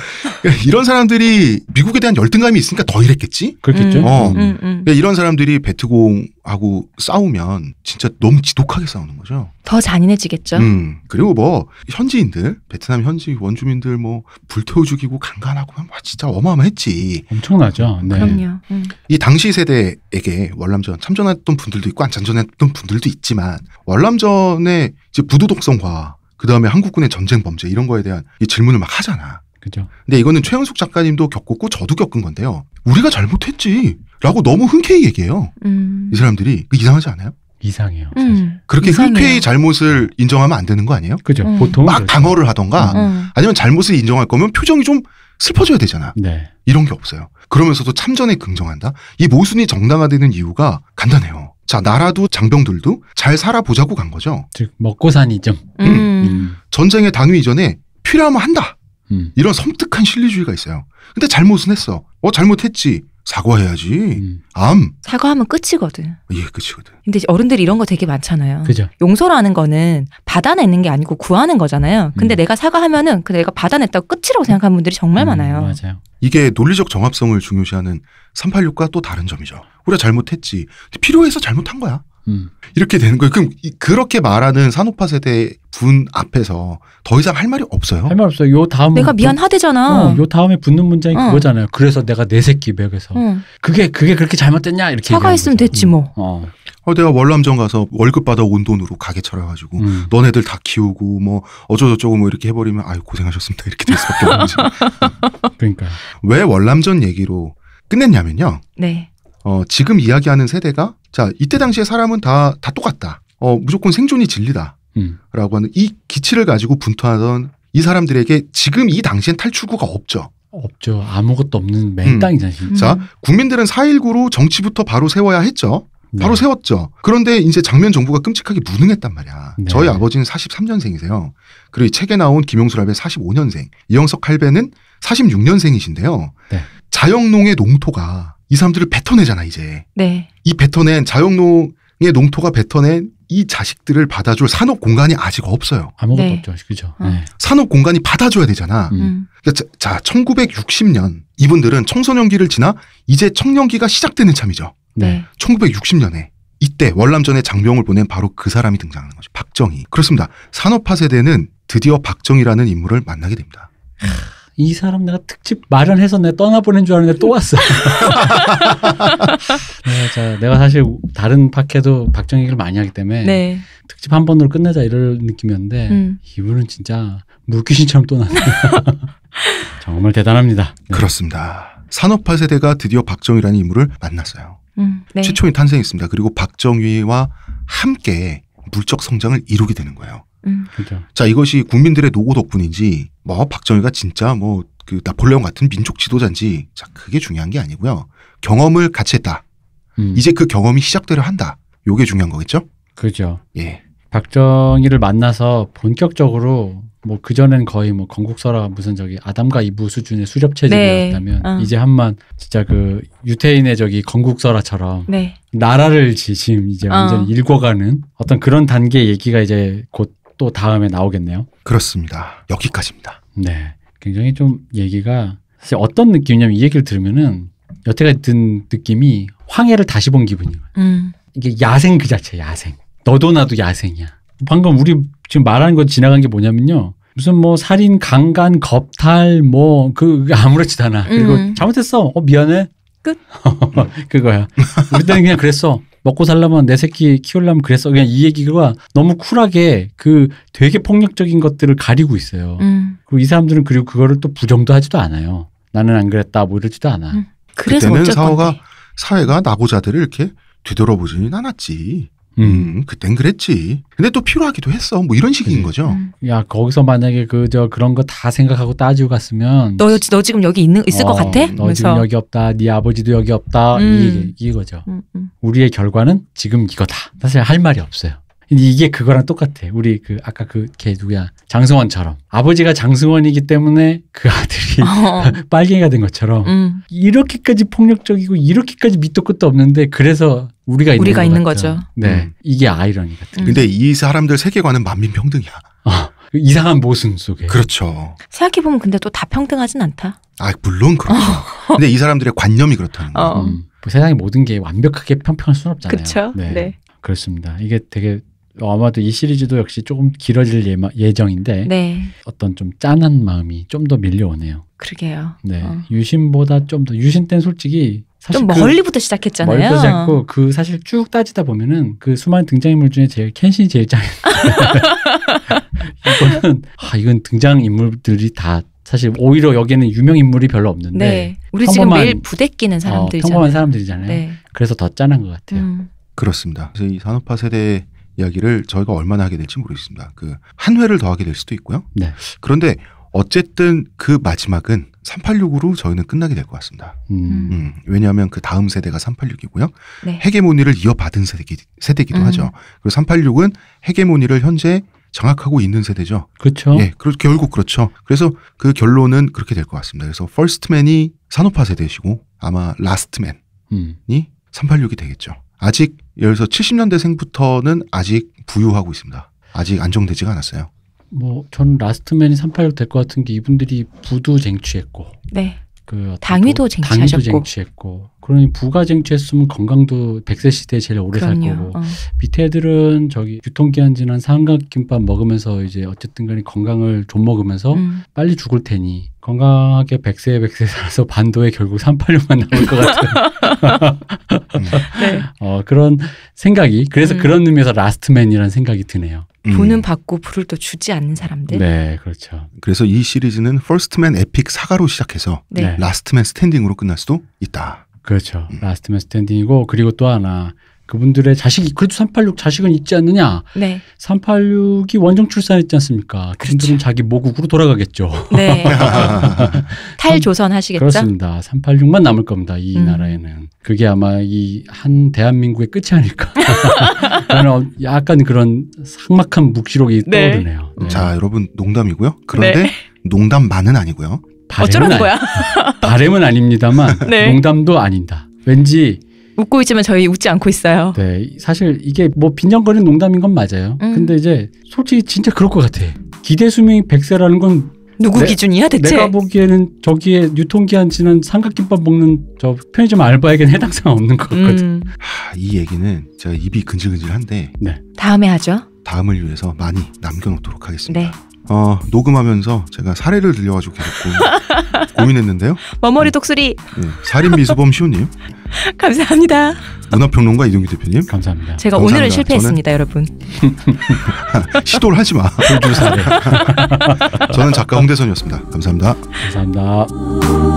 그러니까 이런 사람들이 미국에 대한 열등감이 있으니까 더 이랬겠지? 그렇겠죠. 어. 음, 어. 음, 그러니까 이런 사람들이 베트공하고 싸우면 진짜 너무 지독하게 싸우는 거죠. 더 잔인해지겠죠. 음. 그리고 뭐 현지인들, 베트남 현지 원주민들 뭐 불태워 죽이고 강간하고 막 진짜 어마어마했지. 엄청나죠. 네. 그럼요. 음. 이 당시 세대에게 월남전 참전했던 분들도 있고 안 참전했던 분들도 있지만 월남전의 이제 부도덕성과 그 다음에 한국군의 전쟁 범죄 이런 거에 대한 이 질문을 막 하잖아. 그죠. 근데 이거는 최영숙 작가님도 겪었고 저도 겪은 건데요. 우리가 잘못했지. 라고 너무 흔쾌히 얘기해요. 음. 이 사람들이. 그 이상하지 않아요? 이상해요. 음. 그렇게 이상해요. 흔쾌히 잘못을 인정하면 안 되는 거 아니에요? 그죠. 음. 보통 막그렇를 하던가 음. 음. 아니면 잘못을 인정할 거면 표정이 좀 슬퍼져야 되잖아. 네. 이런 게 없어요. 그러면서도 참전에 긍정한다. 이 모순이 정당화되는 이유가 간단해요. 자, 나라도 장병들도 잘 살아보자고 간 거죠. 즉 먹고 사니 좀. 음. 음. 전쟁의 당위 이전에 필요하면 한다. 음. 이런 섬뜩한 실리주의가 있어요. 근데 잘못은 했어. 어 잘못했지. 사과해야지. 음. 암. 사과하면 끝이거든. 예, 끝이거든. 근데 어른들이 이런 거 되게 많잖아요. 그죠. 용서라는 거는 받아내는 게 아니고 구하는 거잖아요. 근데 음. 내가 사과하면은 그 내가 받아냈다고 끝이라고 생각하는 분들이 정말 음, 많아요. 맞아요. 이게 논리적 정합성을 중요시하는 386과 또 다른 점이죠. 우리가 잘못했지. 필요해서 잘못한 거야. 음. 이렇게 되는 거예요. 그럼 그렇게 말하는 산업화 세대 분 앞에서 더 이상 할 말이 없어요. 할 말 없어요. 요 다음 내가 미안하대잖아. 어, 요 다음에 붙는 문장이 어. 그거잖아요. 그래서 내가 내 새끼 맥에서 어. 그게 그게 그렇게 잘못됐냐 이렇게 사과했으면 됐지 뭐. 음. 어. 어 내가 월남전 가서 월급 받아 온 돈으로 가게 차려가지고 음. 너네들 다 키우고 뭐 어쩌고저쩌고 뭐 이렇게 해버리면 아유 고생하셨습니다 이렇게 될 수밖에 없는 거지. 그러니까 왜 월남전 얘기로 끝냈냐면요. 네. 어, 지금 이야기하는 세대가 자 이때 당시에 사람은 다 다 똑같다. 어, 무조건 생존이 진리다. 음. 라고 하는 이 기치를 가지고 분투하던 이 사람들에게 지금 이 당시엔 탈출구가 없죠. 없죠. 아무것도 없는 맹땅이잖아요. 음. 자, 국민들은 4.19로 정치부터 바로 세워야 했죠. 네. 바로 네. 세웠죠. 그런데 이제 장면 정부가 끔찍하게 무능했단 말이야. 네. 저희 아버지는 43년생이세요. 그리고 이 책에 나온 김용수 라베 45년생, 이영석 할배는 46년생이신데요. 네. 자영농의 농토가 이 사람들을 뱉어내잖아 이제. 네. 이 뱉어낸 자영농의 농토가 뱉어낸 이 자식들을 받아줄 산업 공간이 아직 없어요. 아무것도 네. 없죠, 그죠? 어. 네. 산업 공간이 받아줘야 되잖아. 음. 음. 그러니까 자, 자, 1960년 이분들은 청소년기를 지나 이제 청년기가 시작되는 참이죠. 네. 1960년에 이때 월남전에 장병을 보낸 바로 그 사람이 등장하는 거죠. 박정희. 그렇습니다. 산업화 세대는 드디어 박정희라는 인물을 만나게 됩니다. 이 사람 내가 특집 마련해서 내가 떠나보낸 줄 알았는데 또 왔어. 네, 자, 내가 사실 다른 팟캐도 박정 얘기를 많이 하기 때문에 네. 특집 한 번으로 끝내자 이럴 느낌이었는데 음. 이분은 진짜 물귀신처럼 또 나네요. 정말 대단합니다. 네. 그렇습니다. 산업화 세대가 드디어 박정희라는 인물을 만났어요. 음, 네. 최초인 탄생했습니다. 그리고 박정희와 함께 물적 성장을 이루게 되는 거예요. 음. 자 이것이 국민들의 노고 덕분인지 뭐 박정희가 진짜 뭐 그 나폴레옹 같은 민족 지도자인지 자 그게 중요한 게 아니고요 경험을 같이 했다 음. 이제 그 경험이 시작되려 한다 요게 중요한 거겠죠 그죠 렇예 박정희를 만나서 본격적으로 뭐 그전엔 거의 뭐 건국서라 무슨 저기 아담과 이브 수준의 수렵 체제였다면 네. 어. 이제 한만 진짜 그 유태인의 저기 건국설화처럼 네. 나라를 지금 이제 어. 완전 히 읽어가는 어떤 그런 단계의 얘기가 이제 곧또 다음에 나오겠네요. 그렇습니다. 여기까지입니다. 네. 굉장히 좀 얘기가 사실 어떤 느낌이냐면 이 얘기를 들으면은 여태까지 든 느낌이 황해를 다시 본 기분이에요. 음. 이게 야생 그 자체, 야생. 너도 나도 야생이야. 방금 우리 지금 말하는 거 지나간 게 뭐냐면요. 무슨 뭐 살인, 강간, 겁탈, 뭐 그 아무렇지도 않아. 그리고 음. 잘못했어. 어 미안해. 끝. 그거야. 우리 때는 그냥 그랬어. 먹고 살려면 내 새끼 키우려면 그랬어. 그냥 이 얘기가 너무 쿨하게 그 되게 폭력적인 것들을 가리고 있어요. 음. 그리고 이 사람들은 그리고 그거를 또 부정도 하지도 않아요. 나는 안 그랬다 뭐 이러지도 않아. 음. 그래서 그때는 사회가 사회가 낙오자들을 이렇게 되돌아보지는 않았지. 음. 음, 그땐 그랬지. 근데 또 필요하기도 했어. 뭐 이런 식인 거죠. 음. 야, 거기서 만약에 그 저 그런 거 다 생각하고 따지고 갔으면 너, 너 지금 여기 있는 있을 어, 것 같아? 너 그래서. 지금 여기 없다. 네 아버지도 여기 없다. 음. 이, 이거죠. 음, 음, 우리의 결과는 지금 이거다. 사실 할 말이 없어요. 이게 그거랑 똑같아. 우리 그 아까 그 걔 누구야 장승원처럼 아버지가 장승원이기 때문에 그 아들이 어. 빨갱이가 된 것처럼 음. 이렇게까지 폭력적이고 이렇게까지 밑도 끝도 없는데 그래서 우리가 있는, 우리가 있는 거죠. 네, 음. 이게 아이러니 같은. 음. 근데 이 사람들 세계관은 만민평등이야. 어. 그 이상한 모순 속에. 그렇죠. 생각해 보면 근데 또 다 평등하진 않다. 아 물론 그렇죠. 어. 근데 이 사람들의 관념이 그렇다는 어. 거예요. 음. 뭐 세상의 모든 게 완벽하게 평평할 수는 없잖아요. 그렇죠. 네. 네. 그렇습니다. 이게 되게 아마도 이 시리즈도 역시 조금 길어질 예정인데 네. 어떤 좀 짠한 마음이 좀 더 밀려오네요. 그러게요. 네, 어. 유신보다 좀 더 유신 땐 솔직히 사실 좀 그 멀리부터 그 시작했잖아요. 멀리부터 시작했고 그 사실 쭉 따지다 보면은 그 수많은 등장인물 중에 제일 켄신이 제일 짱. 이거는 아 이건 등장인물들이 다 사실 오히려 여기에는 유명 인물이 별로 없는데 네. 우리 평범한, 지금 매일 부대끼는 어, 사람들이잖아요. 어, 평범한 사람들이잖아요. 네. 그래서 더 짠한 것 같아요. 음. 그렇습니다. 그래서 이 산업화 세대 이야기를 저희가 얼마나 하게 될지 모르겠습니다. 그 한 회를 더 하게 될 수도 있고요. 네. 그런데 어쨌든 그 마지막은 386으로 저희는 끝나게 될 것 같습니다. 음. 음, 왜냐하면 그 다음 세대가 386이고요. 네. 헤게모니를 이어받은 세대기, 세대기도 음. 하죠. 그리고 386은 헤게모니를 현재 장악하고 있는 세대죠. 그렇죠. 예, 그, 결국 그렇죠. 그래서 그 결론은 그렇게 될 것 같습니다. 그래서 퍼스트맨이 산업화 세대시고 아마 라스트맨이 386이 음. 되겠죠. 아직 예 여기서 70년대생부터는 아직 부유하고 있습니다. 아직 안정되지가 않았어요. 뭐 저는 라스트맨이 38로 될것 같은 게 이분들이 부도 쟁취했고, 네. 그 당위도 쟁취하셨고, 당위도 쟁취했고, 그러니 부가 쟁취했으면 건강도 100세 시대에 제일 오래 그럼요. 살 거고 어. 밑에 애들은 저기 유통기한 지난 삼각김밥 먹으면서 이제 어쨌든 간에 건강을 좀 먹으면서 음. 빨리 죽을 테니 건강하게 백세 백세 살아서 반도에 결국 386만 남을 것 같아요. 네. 어, 그런 생각이 그래서 음. 그런 의미에서 라스트맨이라는 생각이 드네요. 음. 돈은 음. 받고 불을 또 주지 않는 사람들. 네, 그렇죠. 그래서 이 시리즈는 퍼스트맨 에픽 사가로 시작해서 네. 라스트맨 네. 스탠딩으로 끝날 수도 있다. 그렇죠. 음. 라스트맨 스탠딩이고 그리고 또 하나 그분들의 자식이 그래도 386 자식은 있지 않느냐. 네. 386이 원정 출산했지 않습니까? 그렇죠. 그분들은 자기 모국으로 돌아가겠죠. 네. 탈조선 하시겠죠. 그렇습니다. 386만 남을 겁니다. 이 음. 나라에는 그게 아마 이 한 대한민국의 끝이 아닐까. 저는 어, 약간 그런 삭막한 묵시록이 네. 떠오르네요. 네. 자, 여러분 농담이고요. 그런데 네. 농담만은 아니고요. 어쩌라는 거야? 바램은 아닙니다만 네. 농담도 아닙니다 왠지 웃고 있지만 저희 웃지 않고 있어요. 네, 사실 이게 뭐 빈정거리는 농담인 건 맞아요. 음. 근데 이제 솔직히 진짜 그럴 것 같아. 기대 수명이 100세라는 건 누구 내, 기준이야 대체? 내가 보기에는 저기에 유통기한 지난 삼각김밥 먹는 저 편의점 알바에겐 해당 사 없는 것 같거든. 음. 하, 이 얘기는 제가 입이 근질근질한데 네. 다음에 하죠. 다음을 위해서 많이 남겨놓도록 하겠습니다. 네. 어, 녹음하면서 제가 사례를 들려가지고 계속 고민했는데요. 머머리 독수리. 네. 예, 살인 미수범 시우님. 감사합니다. 문화평론가 이동규 대표님. 감사합니다. 제가 감사합니다. 오늘은 실패했습니다, 저는... 여러분. 시도를 하지 마. 네. 저는 작가 홍대선이었습니다. 감사합니다. 감사합니다.